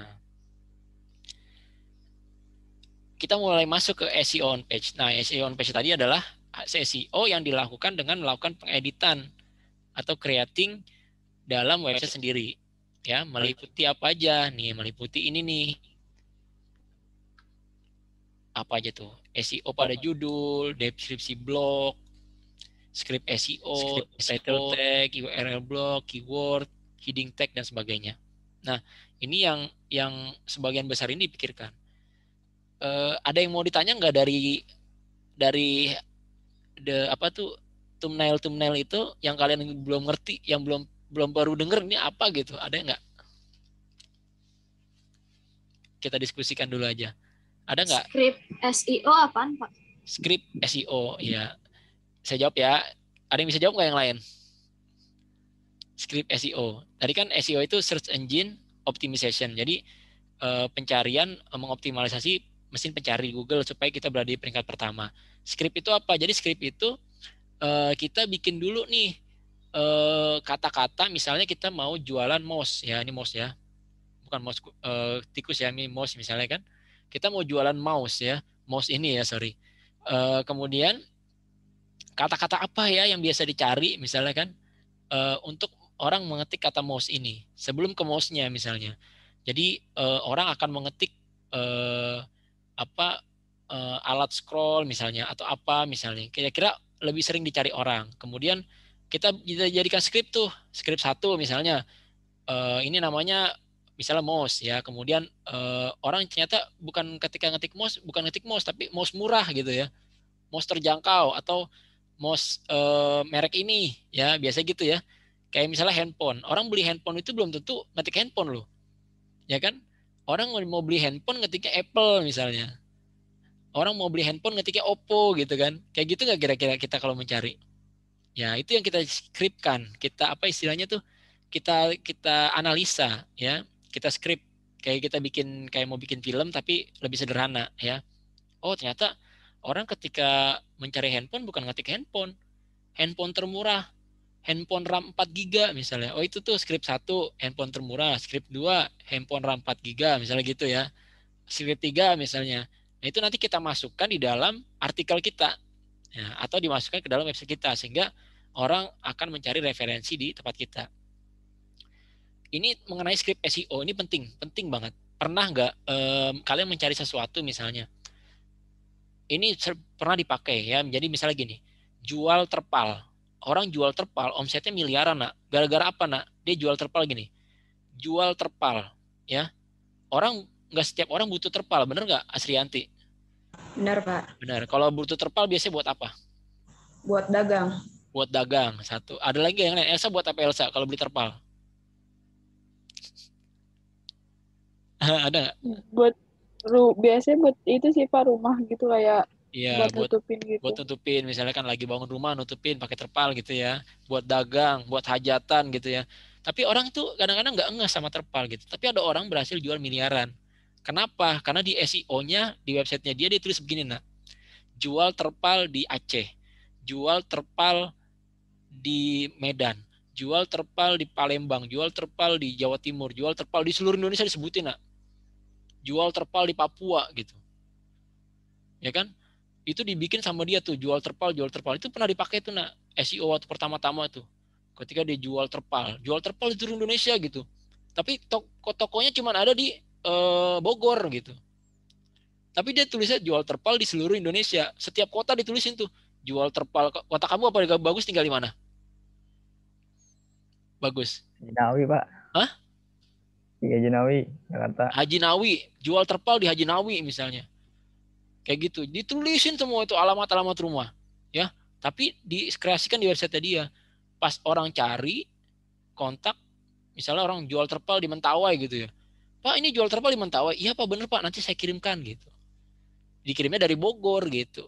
kita mulai masuk ke SEO on page nah SEO on page tadi adalah SEO oh, yang dilakukan dengan melakukan pengeditan atau creating dalam website sendiri. Ya, meliputi apa aja? Nih, meliputi ini nih. Apa aja tuh? SEO pada judul, deskripsi blog, script SEO, script e title tag, URL blog, keyword, heading tag dan sebagainya. Nah, ini yang yang sebagian besar ini dipikirkan. uh, ada yang mau ditanya nggak dari dari the apa tuh thumbnail thumbnail itu yang kalian belum ngerti, yang belum belum baru denger ini apa gitu, ada nggak? Kita diskusikan dulu aja. Ada nggak? Script SEO apa Pak? Script SEO, ya. Saya jawab ya. Ada yang bisa jawab nggak yang lain? Script SEO. Tadi kan SEO itu search engine optimization. Jadi eh, pencarian mengoptimalisasi mesin pencari Google supaya kita berada di peringkat pertama skrip itu apa? Jadi skrip itu uh, kita bikin dulu nih eh, kata-kata uh, misalnya kita mau jualan mouse ya ini mouse ya bukan mouse uh, tikus ya ini mouse misalnya kan kita mau jualan mouse ya mouse ini ya sorry uh, kemudian kata-kata apa ya yang biasa dicari misalnya kan uh, untuk orang mengetik kata mouse ini sebelum ke mouse-nya misalnya jadi uh, orang akan mengetik uh, apa uh, alat scroll misalnya atau apa misalnya kira-kira lebih sering dicari orang kemudian kita jadikan skrip tuh skrip satu misalnya uh, ini namanya misalnya mouse ya kemudian uh, orang ternyata bukan ketika ngetik mouse bukan ngetik mouse tapi mouse murah gitu ya mouse terjangkau atau mouse uh, merek ini ya biasa gitu ya kayak misalnya handphone orang beli handphone itu belum tentu ngetik handphone loh ya kan orang mau beli handphone ngetiknya Apple misalnya orang mau beli handphone ngetiknya Oppo gitu kan kayak gitu nggak kira-kira kita kalau mencari ya itu yang kita skripkan kita apa istilahnya tuh kita kita analisa ya kita skrip kayak kita bikin kayak mau bikin film tapi lebih sederhana ya oh ternyata orang ketika mencari handphone bukan ngetik handphone handphone termurah handphone RAM 4 giga misalnya. Oh itu tuh script satu handphone termurah, script dua handphone RAM 4 giga misalnya gitu ya. Script tiga misalnya Nah, itu nanti kita masukkan di dalam artikel kita ya, atau dimasukkan ke dalam website kita sehingga orang akan mencari referensi di tempat kita. Ini mengenai skrip SEO ini penting, penting banget. Pernah nggak um, kalian mencari sesuatu misalnya? Ini pernah dipakai ya. Jadi misalnya gini, jual terpal. Orang jual terpal omsetnya miliaran nak. Gara-gara apa nak? Dia jual terpal gini. Jual terpal ya. Orang nggak setiap orang butuh terpal, bener nggak Asrianti? Benar, Pak. Benar. Kalau butuh terpal biasanya buat apa? Buat dagang. Buat dagang, satu. Ada lagi yang lain. Elsa buat apa Elsa kalau beli terpal? ada buat ru biasanya buat itu sih pak rumah gitu kayak Iya, buat, tutupin gitu. Buat tutupin misalnya kan lagi bangun rumah nutupin pakai terpal gitu ya. Buat dagang, buat hajatan gitu ya. Tapi orang tuh kadang-kadang nggak -kadang, enggak sama terpal gitu. Tapi ada orang berhasil jual miliaran. Kenapa? Karena di SEO-nya, di websitenya dia, dia tulis begini, nak, Jual terpal di Aceh. Jual terpal di Medan. Jual terpal di Palembang. Jual terpal di Jawa Timur. Jual terpal di seluruh Indonesia disebutin, nak. Jual terpal di Papua, gitu. Ya kan? Itu dibikin sama dia tuh, jual terpal, jual terpal. Itu pernah dipakai tuh, nak. SEO waktu pertama-tama tuh. Ketika dia jual terpal. Jual terpal di seluruh Indonesia, gitu. Tapi toko tokonya cuma ada di eh, Bogor gitu. Tapi dia tulisnya jual terpal di seluruh Indonesia. Setiap kota ditulisin tuh jual terpal. Kota kamu apa yang bagus tinggal di mana? Bagus. Jinawi pak. Hah? Di Haji Nawi, Jakarta. Haji Nawi, jual terpal di Haji Nawi misalnya. Kayak gitu. Ditulisin semua itu alamat-alamat rumah. Ya, tapi dikreasikan di website dia. Pas orang cari kontak, misalnya orang jual terpal di Mentawai gitu ya Pak ini jual terpal di Mentawai. Iya Pak bener Pak nanti saya kirimkan gitu. Dikirimnya dari Bogor gitu.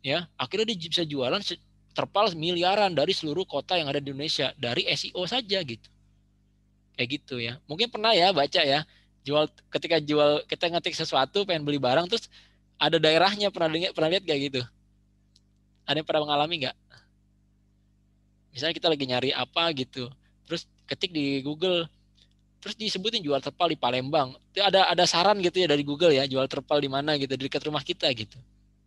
Ya akhirnya dia bisa jualan terpal miliaran dari seluruh kota yang ada di Indonesia dari SEO saja gitu. Kayak gitu ya. Mungkin pernah ya baca ya jual ketika jual kita ngetik sesuatu pengen beli barang terus ada daerahnya pernah dengar pernah lihat gak gitu? Ada yang pernah mengalami nggak? Misalnya kita lagi nyari apa gitu, terus ketik di Google terus disebutin jual terpal di Palembang ada ada saran gitu ya dari Google ya jual terpal di mana gitu di dekat rumah kita gitu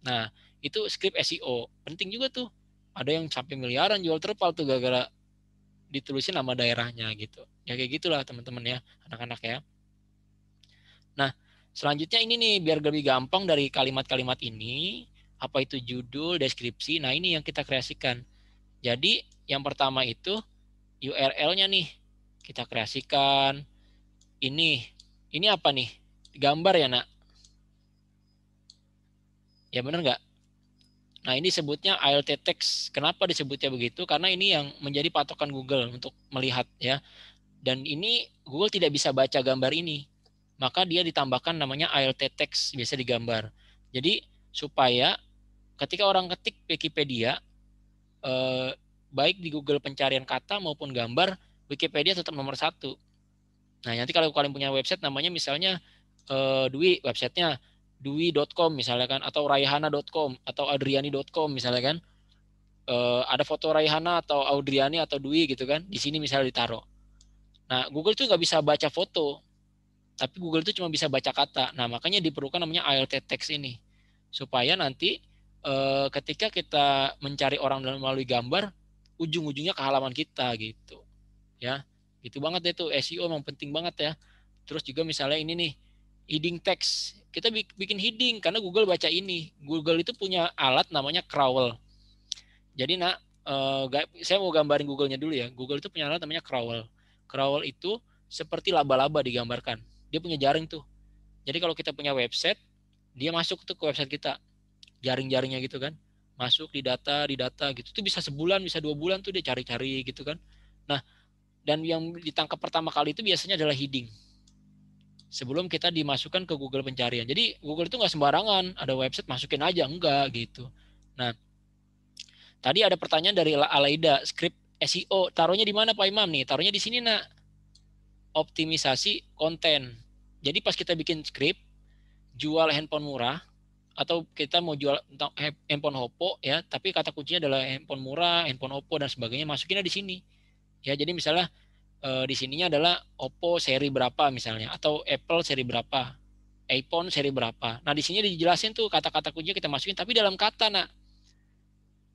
nah itu skrip SEO penting juga tuh ada yang sampai miliaran jual terpal tuh gara-gara ditulisin nama daerahnya gitu ya kayak gitulah teman-teman ya anak-anak ya nah selanjutnya ini nih biar lebih gampang dari kalimat-kalimat ini apa itu judul deskripsi nah ini yang kita kreasikan jadi yang pertama itu URL-nya nih kita kreasikan. Ini, ini apa nih? Gambar ya, nak? Ya benar nggak? Nah ini sebutnya ALT text. Kenapa disebutnya begitu? Karena ini yang menjadi patokan Google untuk melihat ya. Dan ini Google tidak bisa baca gambar ini. Maka dia ditambahkan namanya ALT text, biasa digambar. Jadi supaya ketika orang ketik Wikipedia, eh, baik di Google pencarian kata maupun gambar, Wikipedia tetap nomor satu. Nah nanti kalau kalian punya website namanya misalnya uh, Dwi websitenya dwi.com misalnya kan atau raihana.com atau adriani.com misalnya kan uh, ada foto Raihana atau Adriani atau Dwi gitu kan di sini misalnya ditaruh. Nah Google itu nggak bisa baca foto, tapi Google itu cuma bisa baca kata. Nah makanya diperlukan namanya ALT text ini supaya nanti eh, ketika kita mencari orang melalui gambar ujung-ujungnya ke halaman kita gitu ya itu banget deh tuh SEO memang penting banget ya terus juga misalnya ini nih heading text kita bikin heading karena Google baca ini Google itu punya alat namanya crawl jadi nak uh, saya mau gambarin Google-nya dulu ya Google itu punya alat namanya crawl crawl itu seperti laba-laba digambarkan dia punya jaring tuh jadi kalau kita punya website dia masuk tuh ke website kita jaring-jaringnya gitu kan masuk di data di data gitu tuh bisa sebulan bisa dua bulan tuh dia cari-cari gitu kan nah dan yang ditangkap pertama kali itu biasanya adalah heading. Sebelum kita dimasukkan ke Google pencarian. Jadi Google itu nggak sembarangan, ada website masukin aja, enggak gitu. Nah, tadi ada pertanyaan dari Alaida, script SEO, taruhnya di mana Pak Imam nih? Taruhnya di sini, nak. Optimisasi konten. Jadi pas kita bikin script, jual handphone murah, atau kita mau jual handphone Oppo ya, tapi kata kuncinya adalah handphone murah, handphone Oppo dan sebagainya, masukinnya di sini. Ya, jadi misalnya uh, di sininya adalah Oppo seri berapa misalnya atau Apple seri berapa, iPhone seri berapa. Nah di sini dijelasin tuh kata-kata kunci kita masukin tapi dalam kata nak.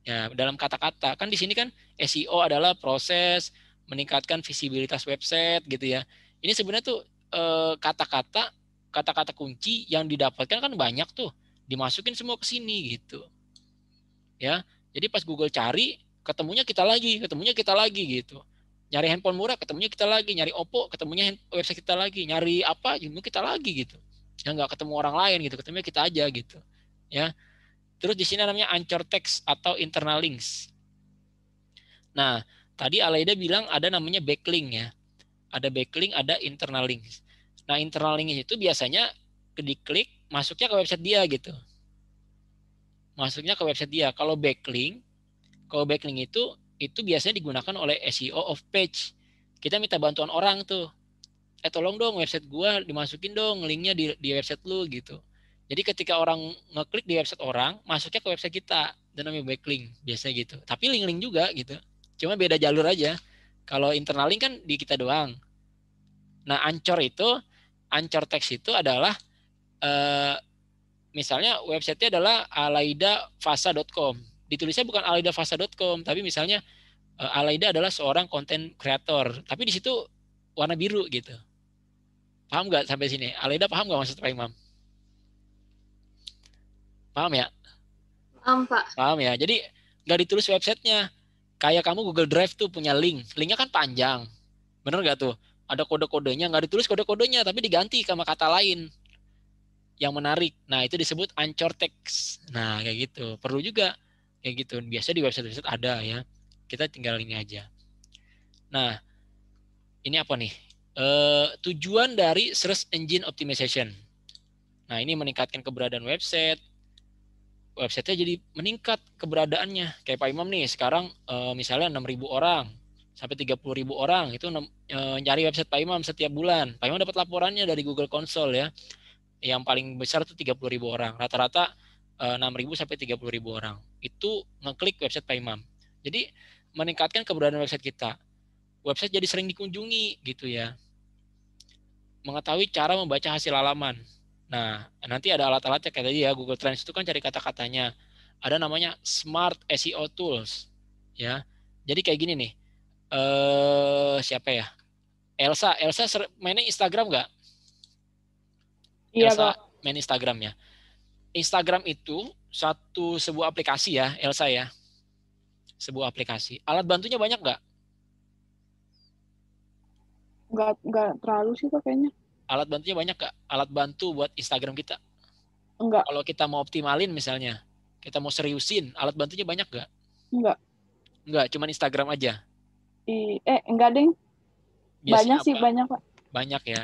Ya dalam kata-kata kan di sini kan SEO adalah proses meningkatkan visibilitas website gitu ya. Ini sebenarnya tuh eh, kata-kata kata-kata kunci yang didapatkan kan banyak tuh dimasukin semua ke sini gitu. Ya, jadi pas Google cari ketemunya kita lagi, ketemunya kita lagi gitu nyari handphone murah ketemunya kita lagi nyari Oppo ketemunya website kita lagi nyari apa itu kita lagi gitu ya nggak ketemu orang lain gitu ketemunya kita aja gitu ya terus di sini namanya anchor text atau internal links nah tadi Alaida bilang ada namanya backlink ya ada backlink ada internal links nah internal links itu biasanya diklik masuknya ke website dia gitu masuknya ke website dia kalau backlink kalau backlink itu itu biasanya digunakan oleh SEO of page. Kita minta bantuan orang tuh. Eh tolong dong website gua dimasukin dong linknya di, di website lu gitu. Jadi ketika orang ngeklik di website orang, masuknya ke website kita dan namanya backlink biasanya gitu. Tapi link-link juga gitu. Cuma beda jalur aja. Kalau internal link kan di kita doang. Nah, ancor itu, ancor teks itu adalah eh, misalnya websitenya adalah alaidafasa.com ditulisnya bukan alaidafasa.com tapi misalnya eh, Alaida adalah seorang konten kreator tapi di situ warna biru gitu paham nggak sampai sini Alaida paham nggak maksud Pak Imam paham ya paham Pak paham ya jadi nggak ditulis websitenya kayak kamu Google Drive tuh punya link linknya kan panjang bener nggak tuh ada kode-kodenya nggak ditulis kode-kodenya tapi diganti sama kata lain yang menarik. Nah, itu disebut anchor text. Nah, kayak gitu. Perlu juga ya gitu biasa di website website ada ya kita tinggal ini aja nah ini apa nih e, tujuan dari search engine optimization nah ini meningkatkan keberadaan website Website-nya jadi meningkat keberadaannya kayak Pak Imam nih sekarang e, misalnya 6.000 orang sampai 30.000 orang itu mencari eh, nyari website Pak Imam setiap bulan Pak Imam dapat laporannya dari Google Console ya yang paling besar itu 30.000 orang. Rata-rata 6.000 eh, sampai 30.000 orang. Itu ngeklik website Paymam. Jadi meningkatkan keberadaan website kita. Website jadi sering dikunjungi gitu ya. Mengetahui cara membaca hasil halaman. Nah, nanti ada alat-alatnya kayak tadi ya Google Trends itu kan cari kata-katanya. Ada namanya Smart SEO Tools ya. Jadi kayak gini nih. Eh siapa ya? Elsa, Elsa mainnya Instagram nggak? Iya, Elsa main Instagram ya. Instagram itu satu sebuah aplikasi ya, Elsa ya. Sebuah aplikasi. Alat bantunya banyak nggak? Nggak, nggak terlalu sih kok kayaknya. Alat bantunya banyak nggak? Alat bantu buat Instagram kita? Enggak. Kalau kita mau optimalin misalnya, kita mau seriusin, alat bantunya banyak nggak? Enggak. Enggak, cuman Instagram aja? I, eh, enggak, Ding. banyak apa? sih, banyak, Pak. Banyak ya.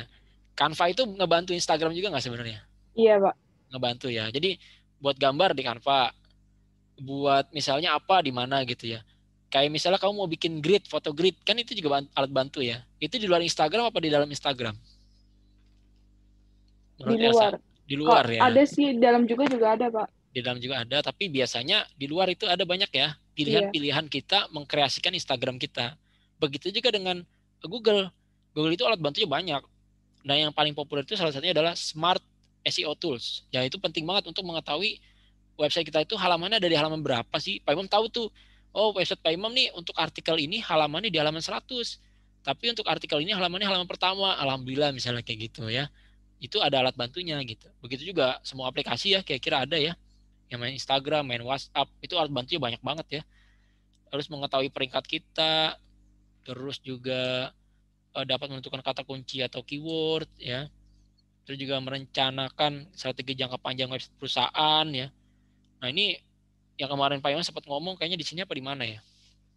Canva itu ngebantu Instagram juga nggak sebenarnya? Iya, Pak ngebantu ya. Jadi buat gambar di Canva, buat misalnya apa di mana gitu ya. Kayak misalnya kamu mau bikin grid, foto grid, kan itu juga alat bantu ya. Itu di luar Instagram apa di dalam Instagram? Menurut di luar. Elsa, di luar oh, ya. Ada sih, di dalam juga juga ada, Pak. Di dalam juga ada, tapi biasanya di luar itu ada banyak ya pilihan-pilihan iya. kita mengkreasikan Instagram kita. Begitu juga dengan Google. Google itu alat bantunya banyak. Nah, yang paling populer itu salah satunya adalah Smart SEO tools. Ya itu penting banget untuk mengetahui website kita itu halamannya dari halaman berapa sih. Pak Imam tahu tuh, oh website Pak Imam nih untuk artikel ini halamannya di halaman 100. Tapi untuk artikel ini halamannya halaman pertama. Alhamdulillah misalnya kayak gitu ya. Itu ada alat bantunya gitu. Begitu juga semua aplikasi ya kira-kira ada ya. Yang main Instagram, main WhatsApp, itu alat bantunya banyak banget ya. Harus mengetahui peringkat kita, terus juga eh, dapat menentukan kata kunci atau keyword ya terus juga merencanakan strategi jangka panjang website perusahaan ya. Nah ini yang kemarin Pak Iwan sempat ngomong kayaknya di sini apa di mana ya?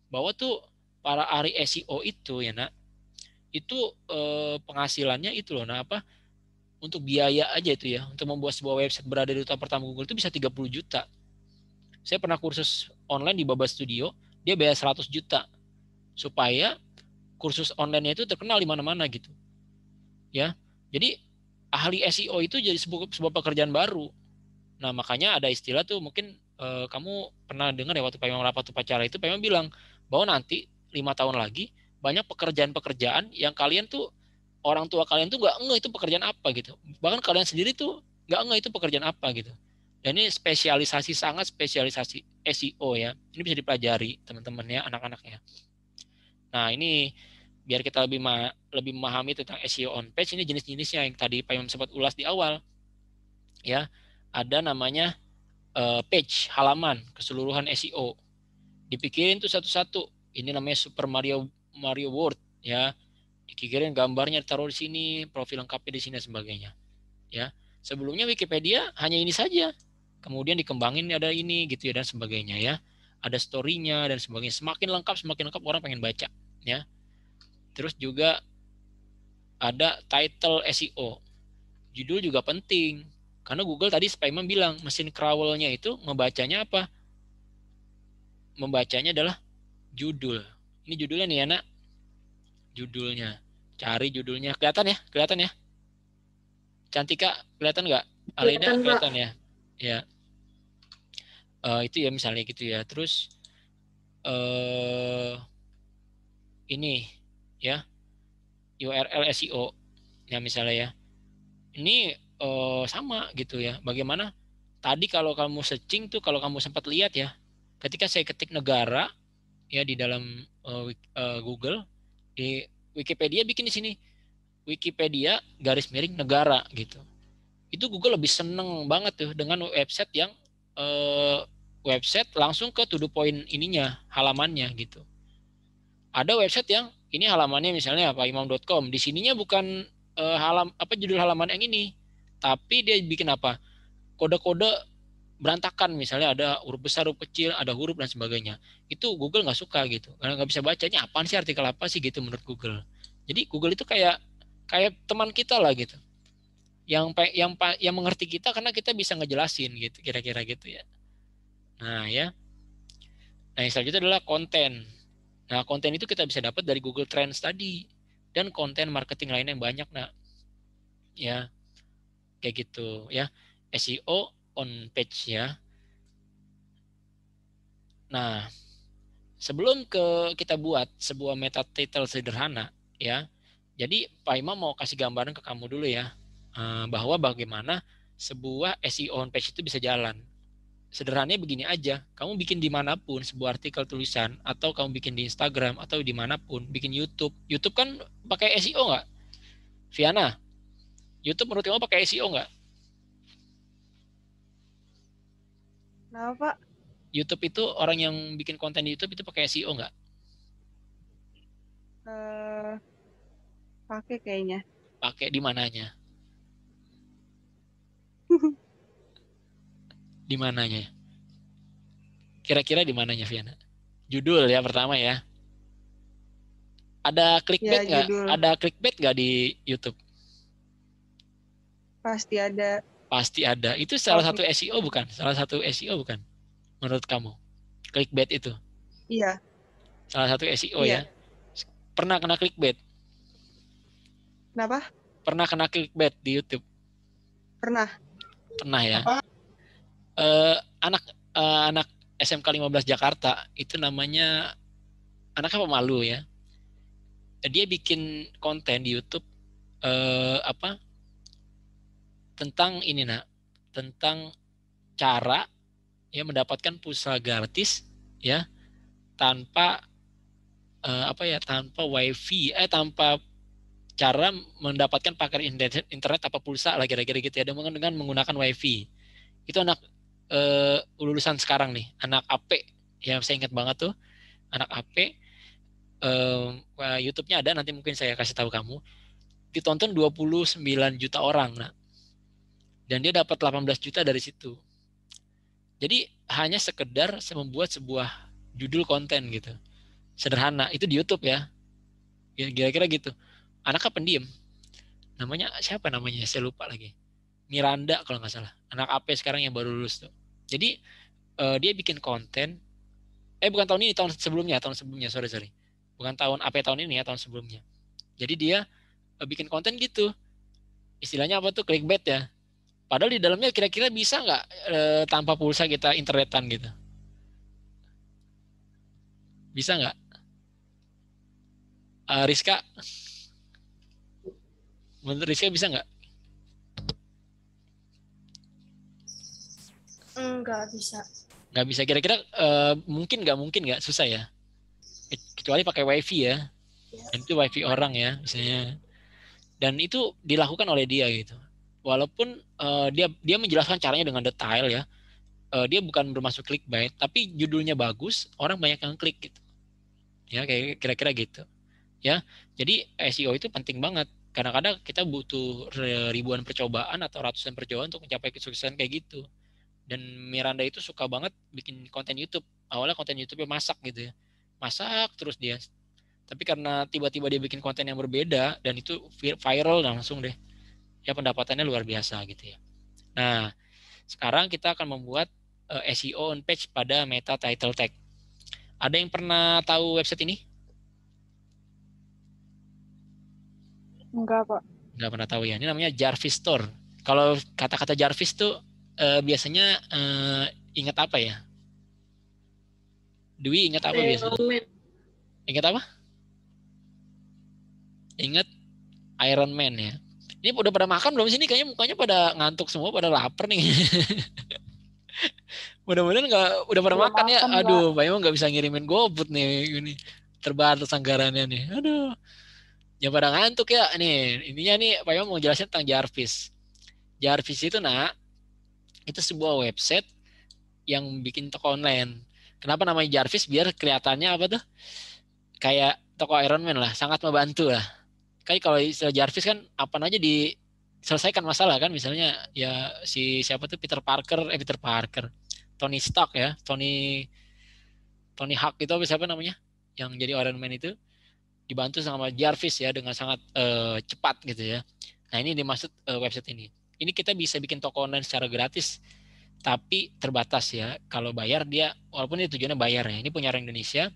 Bahwa tuh para ahli SEO itu ya nak itu eh, penghasilannya itu loh nah apa untuk biaya aja itu ya untuk membuat sebuah website berada di utama pertama Google itu bisa 30 juta saya pernah kursus online di Baba Studio dia bayar 100 juta supaya kursus online itu terkenal di mana-mana gitu ya jadi ahli SEO itu jadi sebuah, sebuah pekerjaan baru. Nah, makanya ada istilah tuh mungkin uh, kamu pernah dengar ya waktu Pak Imam rapat upacara itu Pak Imam bilang bahwa nanti lima tahun lagi banyak pekerjaan-pekerjaan yang kalian tuh orang tua kalian tuh nggak ngeh itu pekerjaan apa gitu. Bahkan kalian sendiri tuh nggak ngeh itu pekerjaan apa gitu. Dan ini spesialisasi sangat spesialisasi SEO ya. Ini bisa dipelajari teman-teman ya anak-anaknya. Nah, ini biar kita lebih ma lebih memahami tentang SEO on page ini jenis-jenisnya yang tadi Pak Imam sempat ulas di awal. Ya, ada namanya uh, page halaman keseluruhan SEO. Dipikirin tuh satu-satu. Ini namanya Super Mario Mario World ya. Dikirim gambarnya taruh di sini, profil lengkapnya di sini dan sebagainya. Ya. Sebelumnya Wikipedia hanya ini saja. Kemudian dikembangin ada ini gitu ya dan sebagainya ya. Ada storynya dan sebagainya. Semakin lengkap semakin lengkap orang pengen baca ya Terus juga ada title SEO. Judul juga penting. Karena Google tadi Spyman bilang mesin crawlnya itu membacanya apa? Membacanya adalah judul. Ini judulnya nih anak. Judulnya. Cari judulnya. Kelihatan ya? Kelihatan ya? Cantika kelihatan nggak? Alina kelihatan, ya? Ya. Uh, itu ya misalnya gitu ya. Terus uh, ini ya URL SEO ya misalnya ya ini eh, sama gitu ya bagaimana tadi kalau kamu searching tuh kalau kamu sempat lihat ya ketika saya ketik negara ya di dalam uh, uh, Google di Wikipedia bikin di sini Wikipedia garis miring negara gitu itu Google lebih seneng banget tuh dengan website yang uh, website langsung ke to poin ininya halamannya gitu ada website yang ini halamannya misalnya apa imam.com di sininya bukan eh, halam apa judul halaman yang ini tapi dia bikin apa kode-kode berantakan misalnya ada huruf besar huruf kecil ada huruf dan sebagainya itu Google nggak suka gitu karena nggak bisa bacanya apaan sih artikel apa sih gitu menurut Google jadi Google itu kayak kayak teman kita lah gitu yang yang yang mengerti kita karena kita bisa ngejelasin gitu kira-kira gitu ya nah ya nah yang selanjutnya adalah konten Nah, konten itu kita bisa dapat dari Google Trends tadi dan konten marketing lain yang banyak, Nak. Ya. Kayak gitu, ya. SEO on page ya. Nah, sebelum ke kita buat sebuah meta title sederhana, ya. Jadi Pak Imam mau kasih gambaran ke kamu dulu ya ah, bahwa bagaimana sebuah SEO on page itu bisa jalan sederhananya begini aja kamu bikin dimanapun sebuah artikel tulisan atau kamu bikin di Instagram atau dimanapun bikin YouTube YouTube kan pakai SEO nggak Viana YouTube menurut kamu pakai SEO nggak kenapa YouTube itu orang yang bikin konten di YouTube itu pakai SEO nggak uh, pakai kayaknya pakai di mananya di mananya? Kira-kira di mananya Viana? Judul ya pertama ya. Ada clickbait ya, nggak? ada clickbait nggak di YouTube? Pasti ada. Pasti ada. Itu salah Pasti. satu SEO bukan? Salah satu SEO bukan? Menurut kamu? Clickbait itu? Iya. Salah satu SEO iya. ya. Pernah kena clickbait? Kenapa? Pernah kena clickbait di YouTube? Pernah. Pernah ya. Apa? uh, anak uh, anak SMK 15 Jakarta itu namanya anaknya pemalu ya. Dia bikin konten di YouTube uh, apa tentang ini nak tentang cara ya mendapatkan pulsa gratis ya tanpa uh, apa ya tanpa wifi eh tanpa cara mendapatkan paket internet, internet apa pulsa lah kira-kira gitu ya dengan, dengan menggunakan wifi itu anak uh, lulusan sekarang nih anak AP yang saya ingat banget tuh anak AP uh, eh, YouTube-nya ada nanti mungkin saya kasih tahu kamu ditonton 29 juta orang nah dan dia dapat 18 juta dari situ jadi hanya sekedar saya membuat sebuah judul konten gitu sederhana itu di YouTube ya. ya kira-kira gitu anaknya pendiam namanya siapa namanya saya lupa lagi Miranda kalau nggak salah anak AP sekarang yang baru lulus tuh jadi uh, dia bikin konten eh bukan tahun ini tahun sebelumnya tahun sebelumnya sorry sorry bukan tahun AP tahun ini ya tahun sebelumnya jadi dia uh, bikin konten gitu istilahnya apa tuh clickbait ya padahal di dalamnya kira-kira bisa nggak uh, tanpa pulsa kita internetan gitu bisa nggak uh, Rizka menurut Rizka bisa nggak Enggak bisa. Enggak bisa. Kira-kira uh, mungkin nggak mungkin nggak? Susah ya? Kecuali pakai wifi ya. ya. itu wifi orang ya misalnya. Dan itu dilakukan oleh dia gitu. Walaupun uh, dia dia menjelaskan caranya dengan detail ya. Uh, dia bukan bermasuk clickbait, tapi judulnya bagus, orang banyak yang klik gitu. Ya kayak kira-kira gitu. Ya. Jadi SEO itu penting banget kadang-kadang kita butuh ribuan percobaan atau ratusan percobaan untuk mencapai kesuksesan kayak gitu dan Miranda itu suka banget bikin konten YouTube awalnya konten YouTube-nya masak gitu ya masak terus dia tapi karena tiba-tiba dia bikin konten yang berbeda dan itu viral langsung deh ya pendapatannya luar biasa gitu ya nah sekarang kita akan membuat eh, SEO on page pada meta title tag ada yang pernah tahu website ini enggak pak enggak pernah tahu ya ini namanya Jarvis Store kalau kata-kata Jarvis tuh uh, biasanya uh, ingat apa ya? Dwi ingat apa biasa? Ingat apa? Ingat Iron Man ya. Ini udah pada makan belum sini? kayaknya mukanya pada ngantuk semua, pada lapar nih. Mudah-mudahan nggak udah pada udah makan, makan ya. Aduh, Pak Imam nggak bisa ngirimin gobut nih ini. Terbatas anggarannya nih. Aduh. Ya pada ngantuk ya. Nih, Ininya nih Pak Imam mau jelasin tentang Jarvis. Jarvis itu nak itu sebuah website yang bikin toko online. Kenapa namanya Jarvis? Biar kelihatannya apa tuh? Kayak toko Iron Man lah, sangat membantu lah. Kayak kalau istilah Jarvis kan apa aja diselesaikan masalah kan misalnya ya si siapa tuh Peter Parker, eh Peter Parker. Tony Stark ya, Tony Tony Hawk itu apa siapa namanya? Yang jadi Iron Man itu dibantu sama Jarvis ya dengan sangat uh, cepat gitu ya. Nah, ini dimaksud uh, website ini ini kita bisa bikin toko online secara gratis tapi terbatas ya kalau bayar dia walaupun ini tujuannya bayar ya ini punya orang Indonesia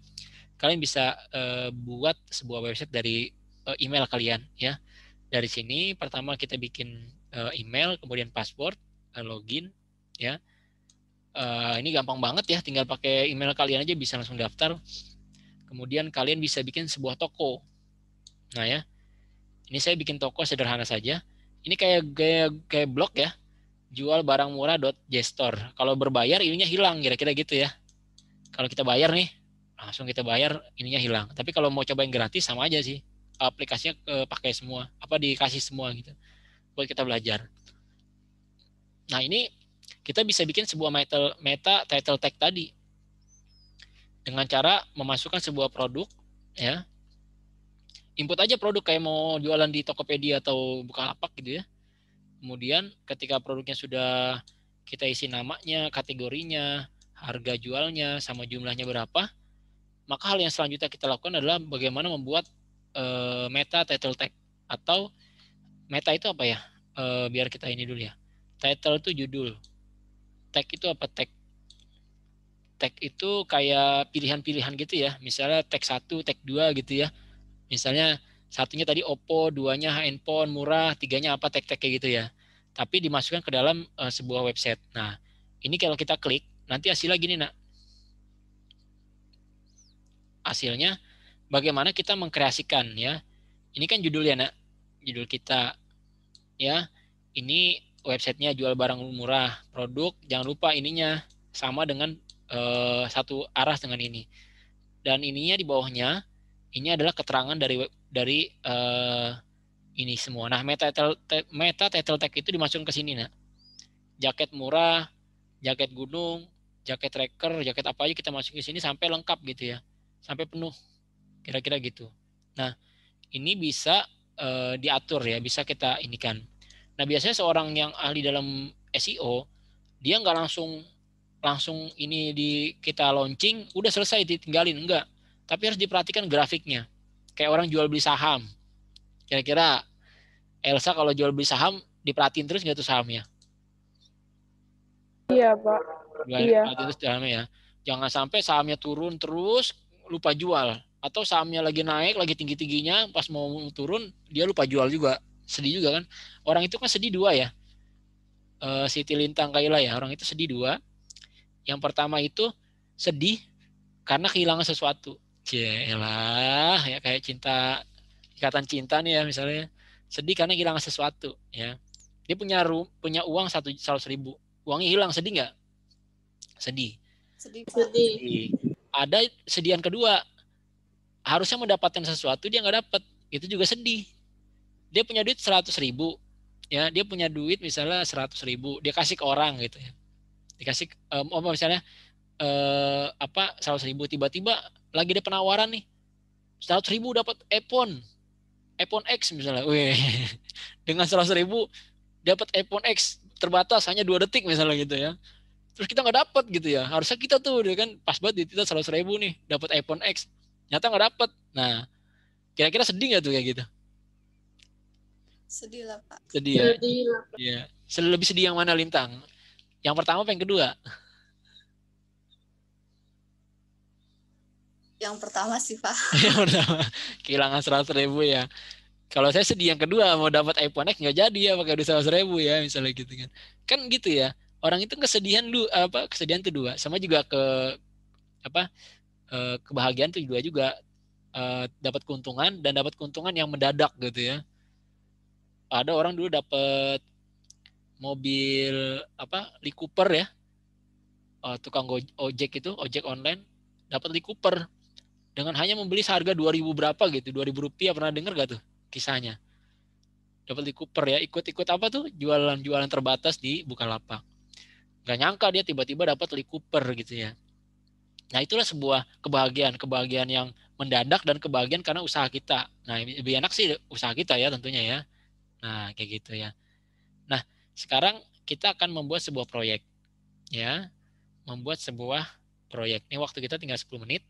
kalian bisa uh, buat sebuah website dari uh, email kalian ya dari sini pertama kita bikin uh, email kemudian password uh, login ya uh, ini gampang banget ya tinggal pakai email kalian aja bisa langsung daftar kemudian kalian bisa bikin sebuah toko nah ya ini saya bikin toko sederhana saja ini kayak kayak kayak blog ya. Jual barang murah dot murah.jstor. Kalau berbayar ininya hilang kira-kira gitu ya. Kalau kita bayar nih, langsung kita bayar ininya hilang. Tapi kalau mau coba yang gratis sama aja sih. Aplikasinya eh, pakai semua, apa dikasih semua gitu. Buat kita belajar. Nah, ini kita bisa bikin sebuah meta, meta title tag tadi dengan cara memasukkan sebuah produk ya input aja produk kayak mau jualan di Tokopedia atau Bukalapak gitu ya. Kemudian ketika produknya sudah kita isi namanya, kategorinya, harga jualnya sama jumlahnya berapa, maka hal yang selanjutnya kita lakukan adalah bagaimana membuat uh, meta title tag atau meta itu apa ya? Uh, biar kita ini dulu ya. Title itu judul. Tag itu apa tag? Tag itu kayak pilihan-pilihan gitu ya. Misalnya tag 1, tag 2 gitu ya Misalnya satunya tadi Oppo, duanya handphone murah, tiganya apa tek-tek kayak gitu ya. Tapi dimasukkan ke dalam uh, sebuah website. Nah, ini kalau kita klik, nanti hasilnya gini, Nak. Hasilnya bagaimana kita mengkreasikan ya. Ini kan judul ya, Nak. Judul kita ya. Ini websitenya jual barang murah, produk. Jangan lupa ininya sama dengan uh, satu arah dengan ini. Dan ininya di bawahnya ini adalah keterangan dari dari uh, ini semua. Nah, meta title, meta title tag itu dimasukkan ke sini, nah. Jaket murah, jaket gunung, jaket tracker, jaket apa aja kita masukin ke sini sampai lengkap gitu ya. Sampai penuh. Kira-kira gitu. Nah, ini bisa uh, diatur ya, bisa kita ini kan. Nah, biasanya seorang yang ahli dalam SEO, dia nggak langsung langsung ini di kita launching, udah selesai ditinggalin enggak. Tapi harus diperhatikan grafiknya. Kayak orang jual beli saham. Kira-kira Elsa kalau jual beli saham diperhatiin terus nggak tuh sahamnya? Iya, Pak. Jual, iya. Terus sahamnya ya. Jangan sampai sahamnya turun terus lupa jual atau sahamnya lagi naik lagi tinggi tingginya pas mau turun dia lupa jual juga sedih juga kan orang itu kan sedih dua ya eh, Siti Lintang Kaila ya orang itu sedih dua yang pertama itu sedih karena kehilangan sesuatu Cielah, ya kayak cinta ikatan cinta nih ya misalnya sedih karena kehilangan sesuatu ya dia punya ru, punya uang satu seratus ribu uangnya hilang sedih nggak sedih sedih, sedih sedih ada sedian kedua harusnya mendapatkan sesuatu dia nggak dapat itu juga sedih dia punya duit seratus ribu ya dia punya duit misalnya seratus ribu dia kasih ke orang gitu ya dikasih um, misalnya uh, apa seratus ribu tiba-tiba lagi ada penawaran nih. 100 ribu dapat iPhone. iPhone X misalnya. Wih. Dengan 100 ribu dapat iPhone X terbatas hanya dua detik misalnya gitu ya. Terus kita nggak dapat gitu ya. Harusnya kita tuh dia kan pas banget di kita 100 ribu nih dapat iPhone X. Nyata nggak dapat. Nah, kira-kira sedih nggak tuh kayak gitu? Sedih lah, Pak. Sedih ya? Sedih lah. Iya. Lebih sedih yang mana, Lintang? Yang pertama apa yang kedua? yang pertama sih pak yang pertama kehilangan seratus ribu ya kalau saya sedih yang kedua mau dapat iPhone X nggak jadi ya pakai duit seratus ribu ya misalnya gitu kan kan gitu ya orang itu kesedihan lu apa kesedihan itu dua sama juga ke apa eh, kebahagiaan itu dua juga eh, dapat keuntungan dan dapat keuntungan yang mendadak gitu ya ada orang dulu dapat mobil apa Lee Cooper ya eh, tukang ojek itu ojek online dapat Lee Cooper dengan hanya membeli seharga 2000 berapa gitu, 2000 rupiah pernah dengar gak tuh kisahnya? Dapat di Cooper ya, ikut-ikut apa tuh jualan-jualan terbatas di Bukalapak. Gak nyangka dia tiba-tiba dapat Lee Cooper gitu ya. Nah itulah sebuah kebahagiaan, kebahagiaan yang mendadak dan kebahagiaan karena usaha kita. Nah lebih enak sih usaha kita ya tentunya ya. Nah kayak gitu ya. Nah sekarang kita akan membuat sebuah proyek ya membuat sebuah proyek. Ini waktu kita tinggal 10 menit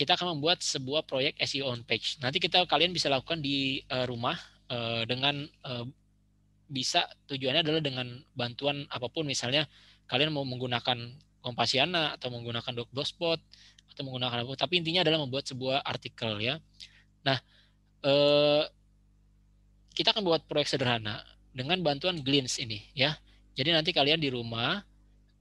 kita akan membuat sebuah proyek SEO on page. Nanti kita kalian bisa lakukan di uh, rumah uh, dengan uh, bisa tujuannya adalah dengan bantuan apapun misalnya kalian mau menggunakan Kompasiana atau menggunakan Blogspot atau menggunakan apa tapi intinya adalah membuat sebuah artikel ya. Nah, eh, kita akan buat proyek sederhana dengan bantuan Glints ini ya. Jadi nanti kalian di rumah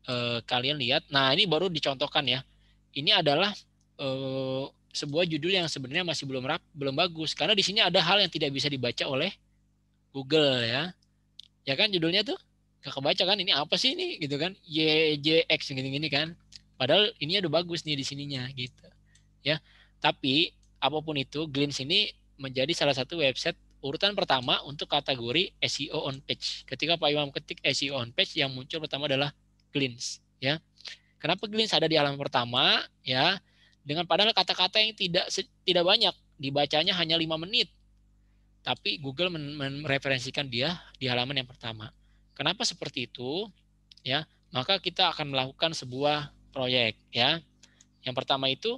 eh, kalian lihat. Nah, ini baru dicontohkan ya. Ini adalah uh, sebuah judul yang sebenarnya masih belum rap, belum bagus karena di sini ada hal yang tidak bisa dibaca oleh Google ya. Ya kan judulnya tuh gak kebaca kan ini apa sih ini gitu kan YJX gini-gini kan. Padahal ini ada bagus nih di sininya gitu. Ya. Tapi apapun itu Glints ini menjadi salah satu website urutan pertama untuk kategori SEO on page. Ketika Pak Imam ketik SEO on page yang muncul pertama adalah Glints ya. Kenapa Glints ada di halaman pertama ya? dengan padahal kata-kata yang tidak tidak banyak dibacanya hanya lima menit tapi Google mereferensikan dia di halaman yang pertama kenapa seperti itu ya maka kita akan melakukan sebuah proyek ya yang pertama itu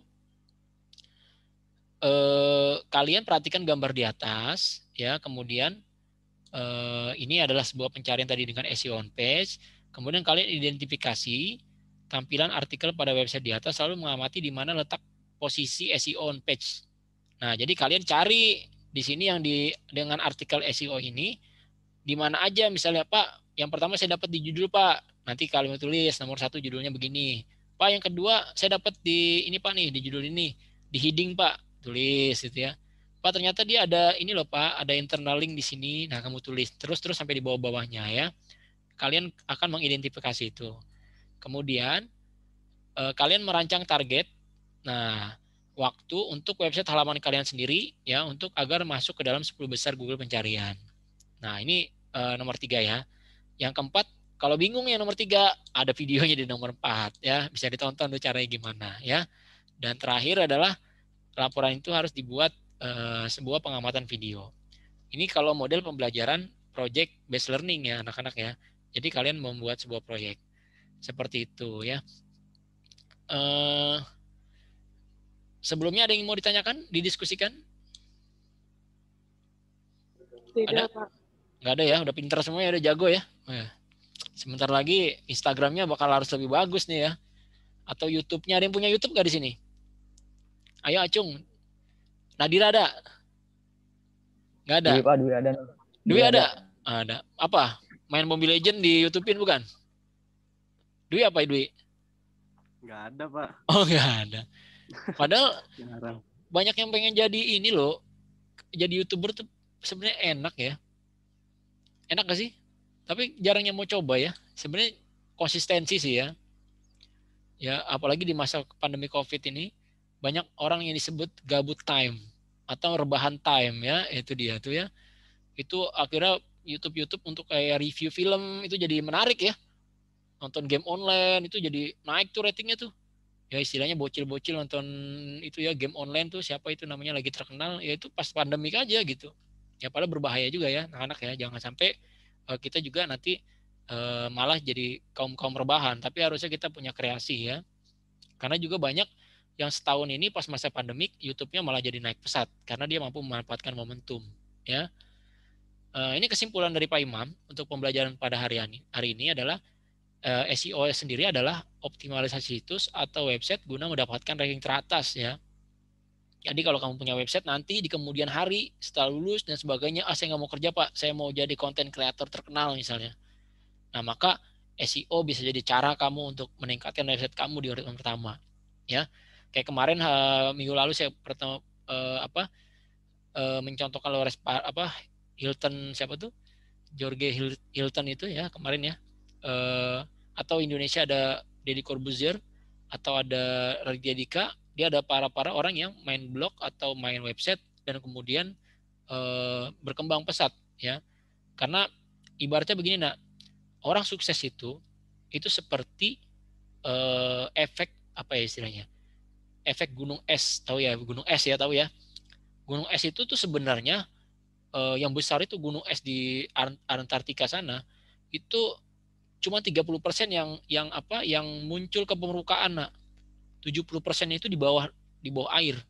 eh, kalian perhatikan gambar di atas ya kemudian eh, ini adalah sebuah pencarian tadi dengan SEO on page kemudian kalian identifikasi tampilan artikel pada website di atas selalu mengamati di mana letak posisi SEO on page. Nah, jadi kalian cari di sini yang di dengan artikel SEO ini di mana aja misalnya Pak, yang pertama saya dapat di judul Pak. Nanti kalian tulis nomor satu judulnya begini. Pak, yang kedua saya dapat di ini Pak nih di judul ini di heading Pak, tulis gitu ya. Pak ternyata dia ada ini loh Pak, ada internal link di sini. Nah, kamu tulis terus terus sampai di bawah-bawahnya ya. Kalian akan mengidentifikasi itu. Kemudian eh, kalian merancang target. Nah, waktu untuk website halaman kalian sendiri ya untuk agar masuk ke dalam 10 besar Google pencarian. Nah, ini eh, nomor tiga ya. Yang keempat, kalau bingung ya nomor tiga, ada videonya di nomor empat ya, bisa ditonton tuh caranya gimana ya. Dan terakhir adalah laporan itu harus dibuat eh, sebuah pengamatan video. Ini kalau model pembelajaran project based learning ya anak-anak ya. Jadi kalian membuat sebuah proyek. Seperti itu ya. Uh, sebelumnya ada yang mau ditanyakan, didiskusikan? Tidak, ada? Pak. ada ya, udah pinter semuanya, udah jago ya? Oh, ya. Sebentar lagi Instagramnya bakal harus lebih bagus nih ya. Atau YouTube-nya, ada yang punya YouTube gak di sini? Ayo Acung. Nadira ada? Gak iya, ada? Dwi, ada. Dwi, ada? ada? Apa? Main Mobile Legend di YouTubein bukan? Dwi apa Dwi? Gak ada pak. Oh gak ada. Padahal banyak yang pengen jadi ini loh. Jadi youtuber tuh sebenarnya enak ya. Enak gak sih? Tapi jarang yang mau coba ya. Sebenarnya konsistensi sih ya. Ya apalagi di masa pandemi COVID ini banyak orang yang disebut gabut time atau rebahan time ya itu dia tuh ya itu akhirnya YouTube YouTube untuk kayak review film itu jadi menarik ya nonton game online itu jadi naik tuh ratingnya tuh ya istilahnya bocil-bocil nonton itu ya game online tuh siapa itu namanya lagi terkenal ya itu pas pandemik aja gitu ya padahal berbahaya juga ya anak-anak ya jangan sampai uh, kita juga nanti uh, malah jadi kaum kaum rebahan tapi harusnya kita punya kreasi ya karena juga banyak yang setahun ini pas masa pandemik YouTube-nya malah jadi naik pesat karena dia mampu memanfaatkan momentum ya uh, ini kesimpulan dari Pak Imam untuk pembelajaran pada hari ini hari ini adalah Eh, SEO sendiri adalah optimalisasi situs atau website guna mendapatkan ranking teratas ya. Jadi kalau kamu punya website nanti di kemudian hari setelah lulus dan sebagainya, ah saya nggak mau kerja pak, saya mau jadi konten kreator terkenal misalnya. Nah maka SEO bisa jadi cara kamu untuk meningkatkan website kamu di urutan pertama. Ya, kayak kemarin minggu lalu saya pertama eh, apa eh, mencontohkan Lores apa Hilton siapa tuh Jorge Hilton itu ya kemarin ya Eh, atau Indonesia ada Deddy Corbuzier atau ada Raditya Dika dia ada para-para orang yang main blog atau main website dan kemudian eh, berkembang pesat ya karena ibaratnya begini nak orang sukses itu itu seperti eh, efek apa ya istilahnya efek gunung es tahu ya gunung es ya tahu ya gunung es itu tuh sebenarnya yang besar itu gunung es di Antartika sana itu cuma 30% yang yang apa yang muncul ke permukaan nak 70% itu di bawah di bawah air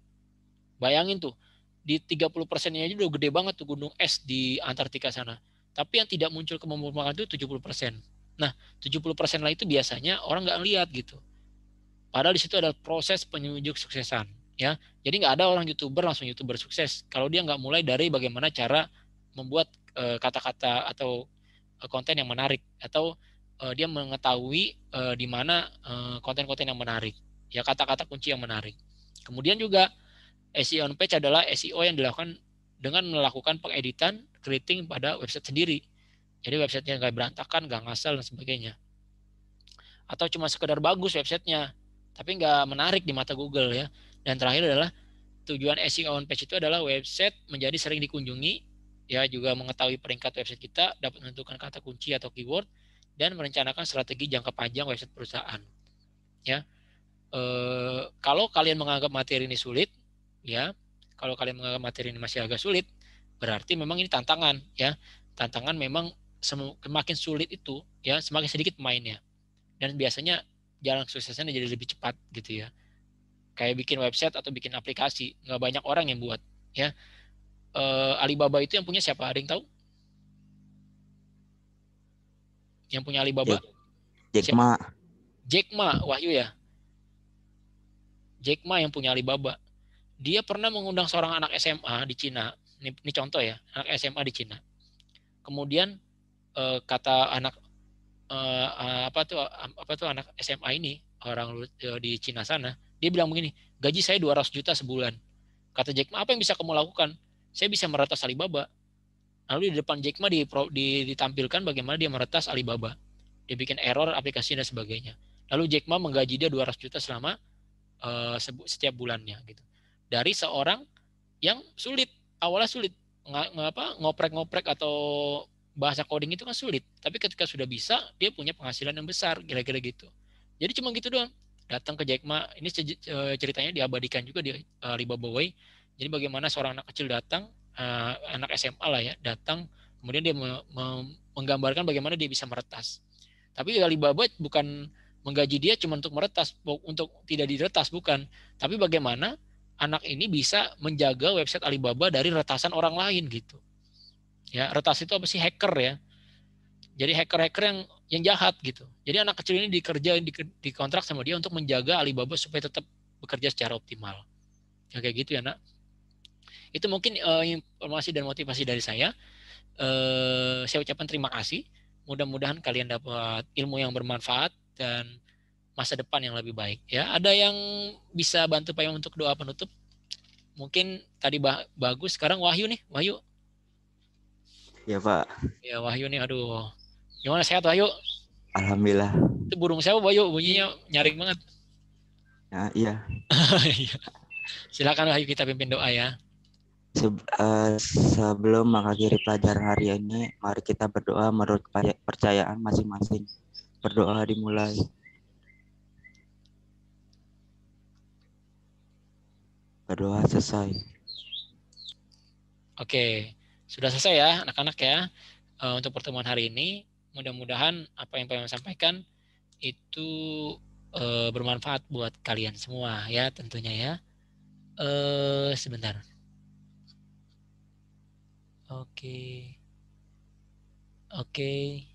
bayangin tuh di 30 persennya aja udah gede banget tuh gunung es di Antartika sana. Tapi yang tidak muncul ke permukaan itu 70 persen. Nah, 70 persen lah itu biasanya orang nggak lihat gitu. Padahal di situ ada proses penunjuk suksesan. ya. Jadi nggak ada orang youtuber langsung youtuber sukses. Kalau dia nggak mulai dari bagaimana cara membuat eh, kata-kata uh, atau eh, konten yang menarik atau uh, dia mengetahui uh, di mana konten eh, konten-konten yang menarik, ya kata-kata kunci yang menarik. Kemudian juga SEO on page adalah SEO yang dilakukan dengan melakukan pengeditan, creating pada website sendiri. Jadi websitenya nggak berantakan, nggak ngasal dan sebagainya. Atau cuma sekedar bagus websitenya, tapi nggak menarik di mata Google ya. Dan terakhir adalah tujuan SEO on page itu adalah website menjadi sering dikunjungi, ya juga mengetahui peringkat website kita, dapat menentukan kata kunci atau keyword, dan merencanakan strategi jangka panjang website perusahaan. Ya, e, kalau kalian menganggap materi ini sulit, ya, kalau kalian menganggap materi ini masih agak sulit, berarti memang ini tantangan, ya. Tantangan memang semakin sulit itu, ya, semakin sedikit mainnya Dan biasanya jalan suksesnya jadi lebih cepat gitu ya. Kayak bikin website atau bikin aplikasi, nggak banyak orang yang buat, ya. E, Alibaba itu yang punya siapa? Ada yang tahu? yang punya Alibaba? Jack, Jack Ma. Jack Ma, Wahyu ya. Jack Ma yang punya Alibaba. Dia pernah mengundang seorang anak SMA di Cina. Ini, ini contoh ya, anak SMA di Cina. Kemudian eh, kata anak eh, apa tuh apa tuh anak SMA ini orang eh, di Cina sana, dia bilang begini, gaji saya 200 juta sebulan. Kata Jack Ma, apa yang bisa kamu lakukan? Saya bisa meratas Alibaba. Lalu di depan Jack Ma di, di, ditampilkan bagaimana dia meretas Alibaba. Dia bikin error aplikasi dan sebagainya. Lalu Jack Ma menggaji dia 200 juta selama uh, setiap bulannya gitu. Dari seorang yang sulit, awalnya sulit ngoprek-ngoprek atau bahasa coding itu kan sulit. Tapi ketika sudah bisa, dia punya penghasilan yang besar, kira-kira gitu. Jadi cuma gitu doang. Datang ke Jack Ma, ini ceritanya diabadikan juga di eh, Alibaba Way. Jadi bagaimana seorang anak kecil datang, uh, anak SMA lah ya datang kemudian dia me me menggambarkan bagaimana dia bisa meretas. Tapi Alibaba bukan menggaji dia cuma untuk meretas, untuk tidak diretas bukan, tapi bagaimana anak ini bisa menjaga website Alibaba dari retasan orang lain gitu. Ya, retas itu apa sih hacker ya? Jadi hacker-hacker yang yang jahat gitu. Jadi anak kecil ini dikerjain di, dikontrak sama dia untuk menjaga Alibaba supaya tetap bekerja secara optimal. Ya kayak gitu ya, Nak. Itu mungkin uh, informasi dan motivasi dari saya. Uh, saya ucapkan terima kasih. Mudah-mudahan kalian dapat ilmu yang bermanfaat dan masa depan yang lebih baik. Ya, ada yang bisa bantu Pak Imam untuk doa penutup? Mungkin tadi bah bagus, sekarang Wahyu nih, Wahyu. Ya Pak. Ya Wahyu nih, aduh. Gimana sehat Wahyu? Alhamdulillah. Itu burung siapa Wahyu? Bunyinya nyaring banget. Ya, iya. Silakan Wahyu kita pimpin doa ya. Se uh, eh, sebelum mengakhiri pelajaran hari ini, mari kita berdoa menurut percayaan masing-masing. Berdoa dimulai. Berdoa selesai. Oke, sudah selesai ya anak-anak ya uh, untuk pertemuan hari ini. Mudah-mudahan apa yang saya sampaikan itu uh, bermanfaat buat kalian semua ya tentunya ya. Uh, sebentar. Oke. Okay. Oke. Okay.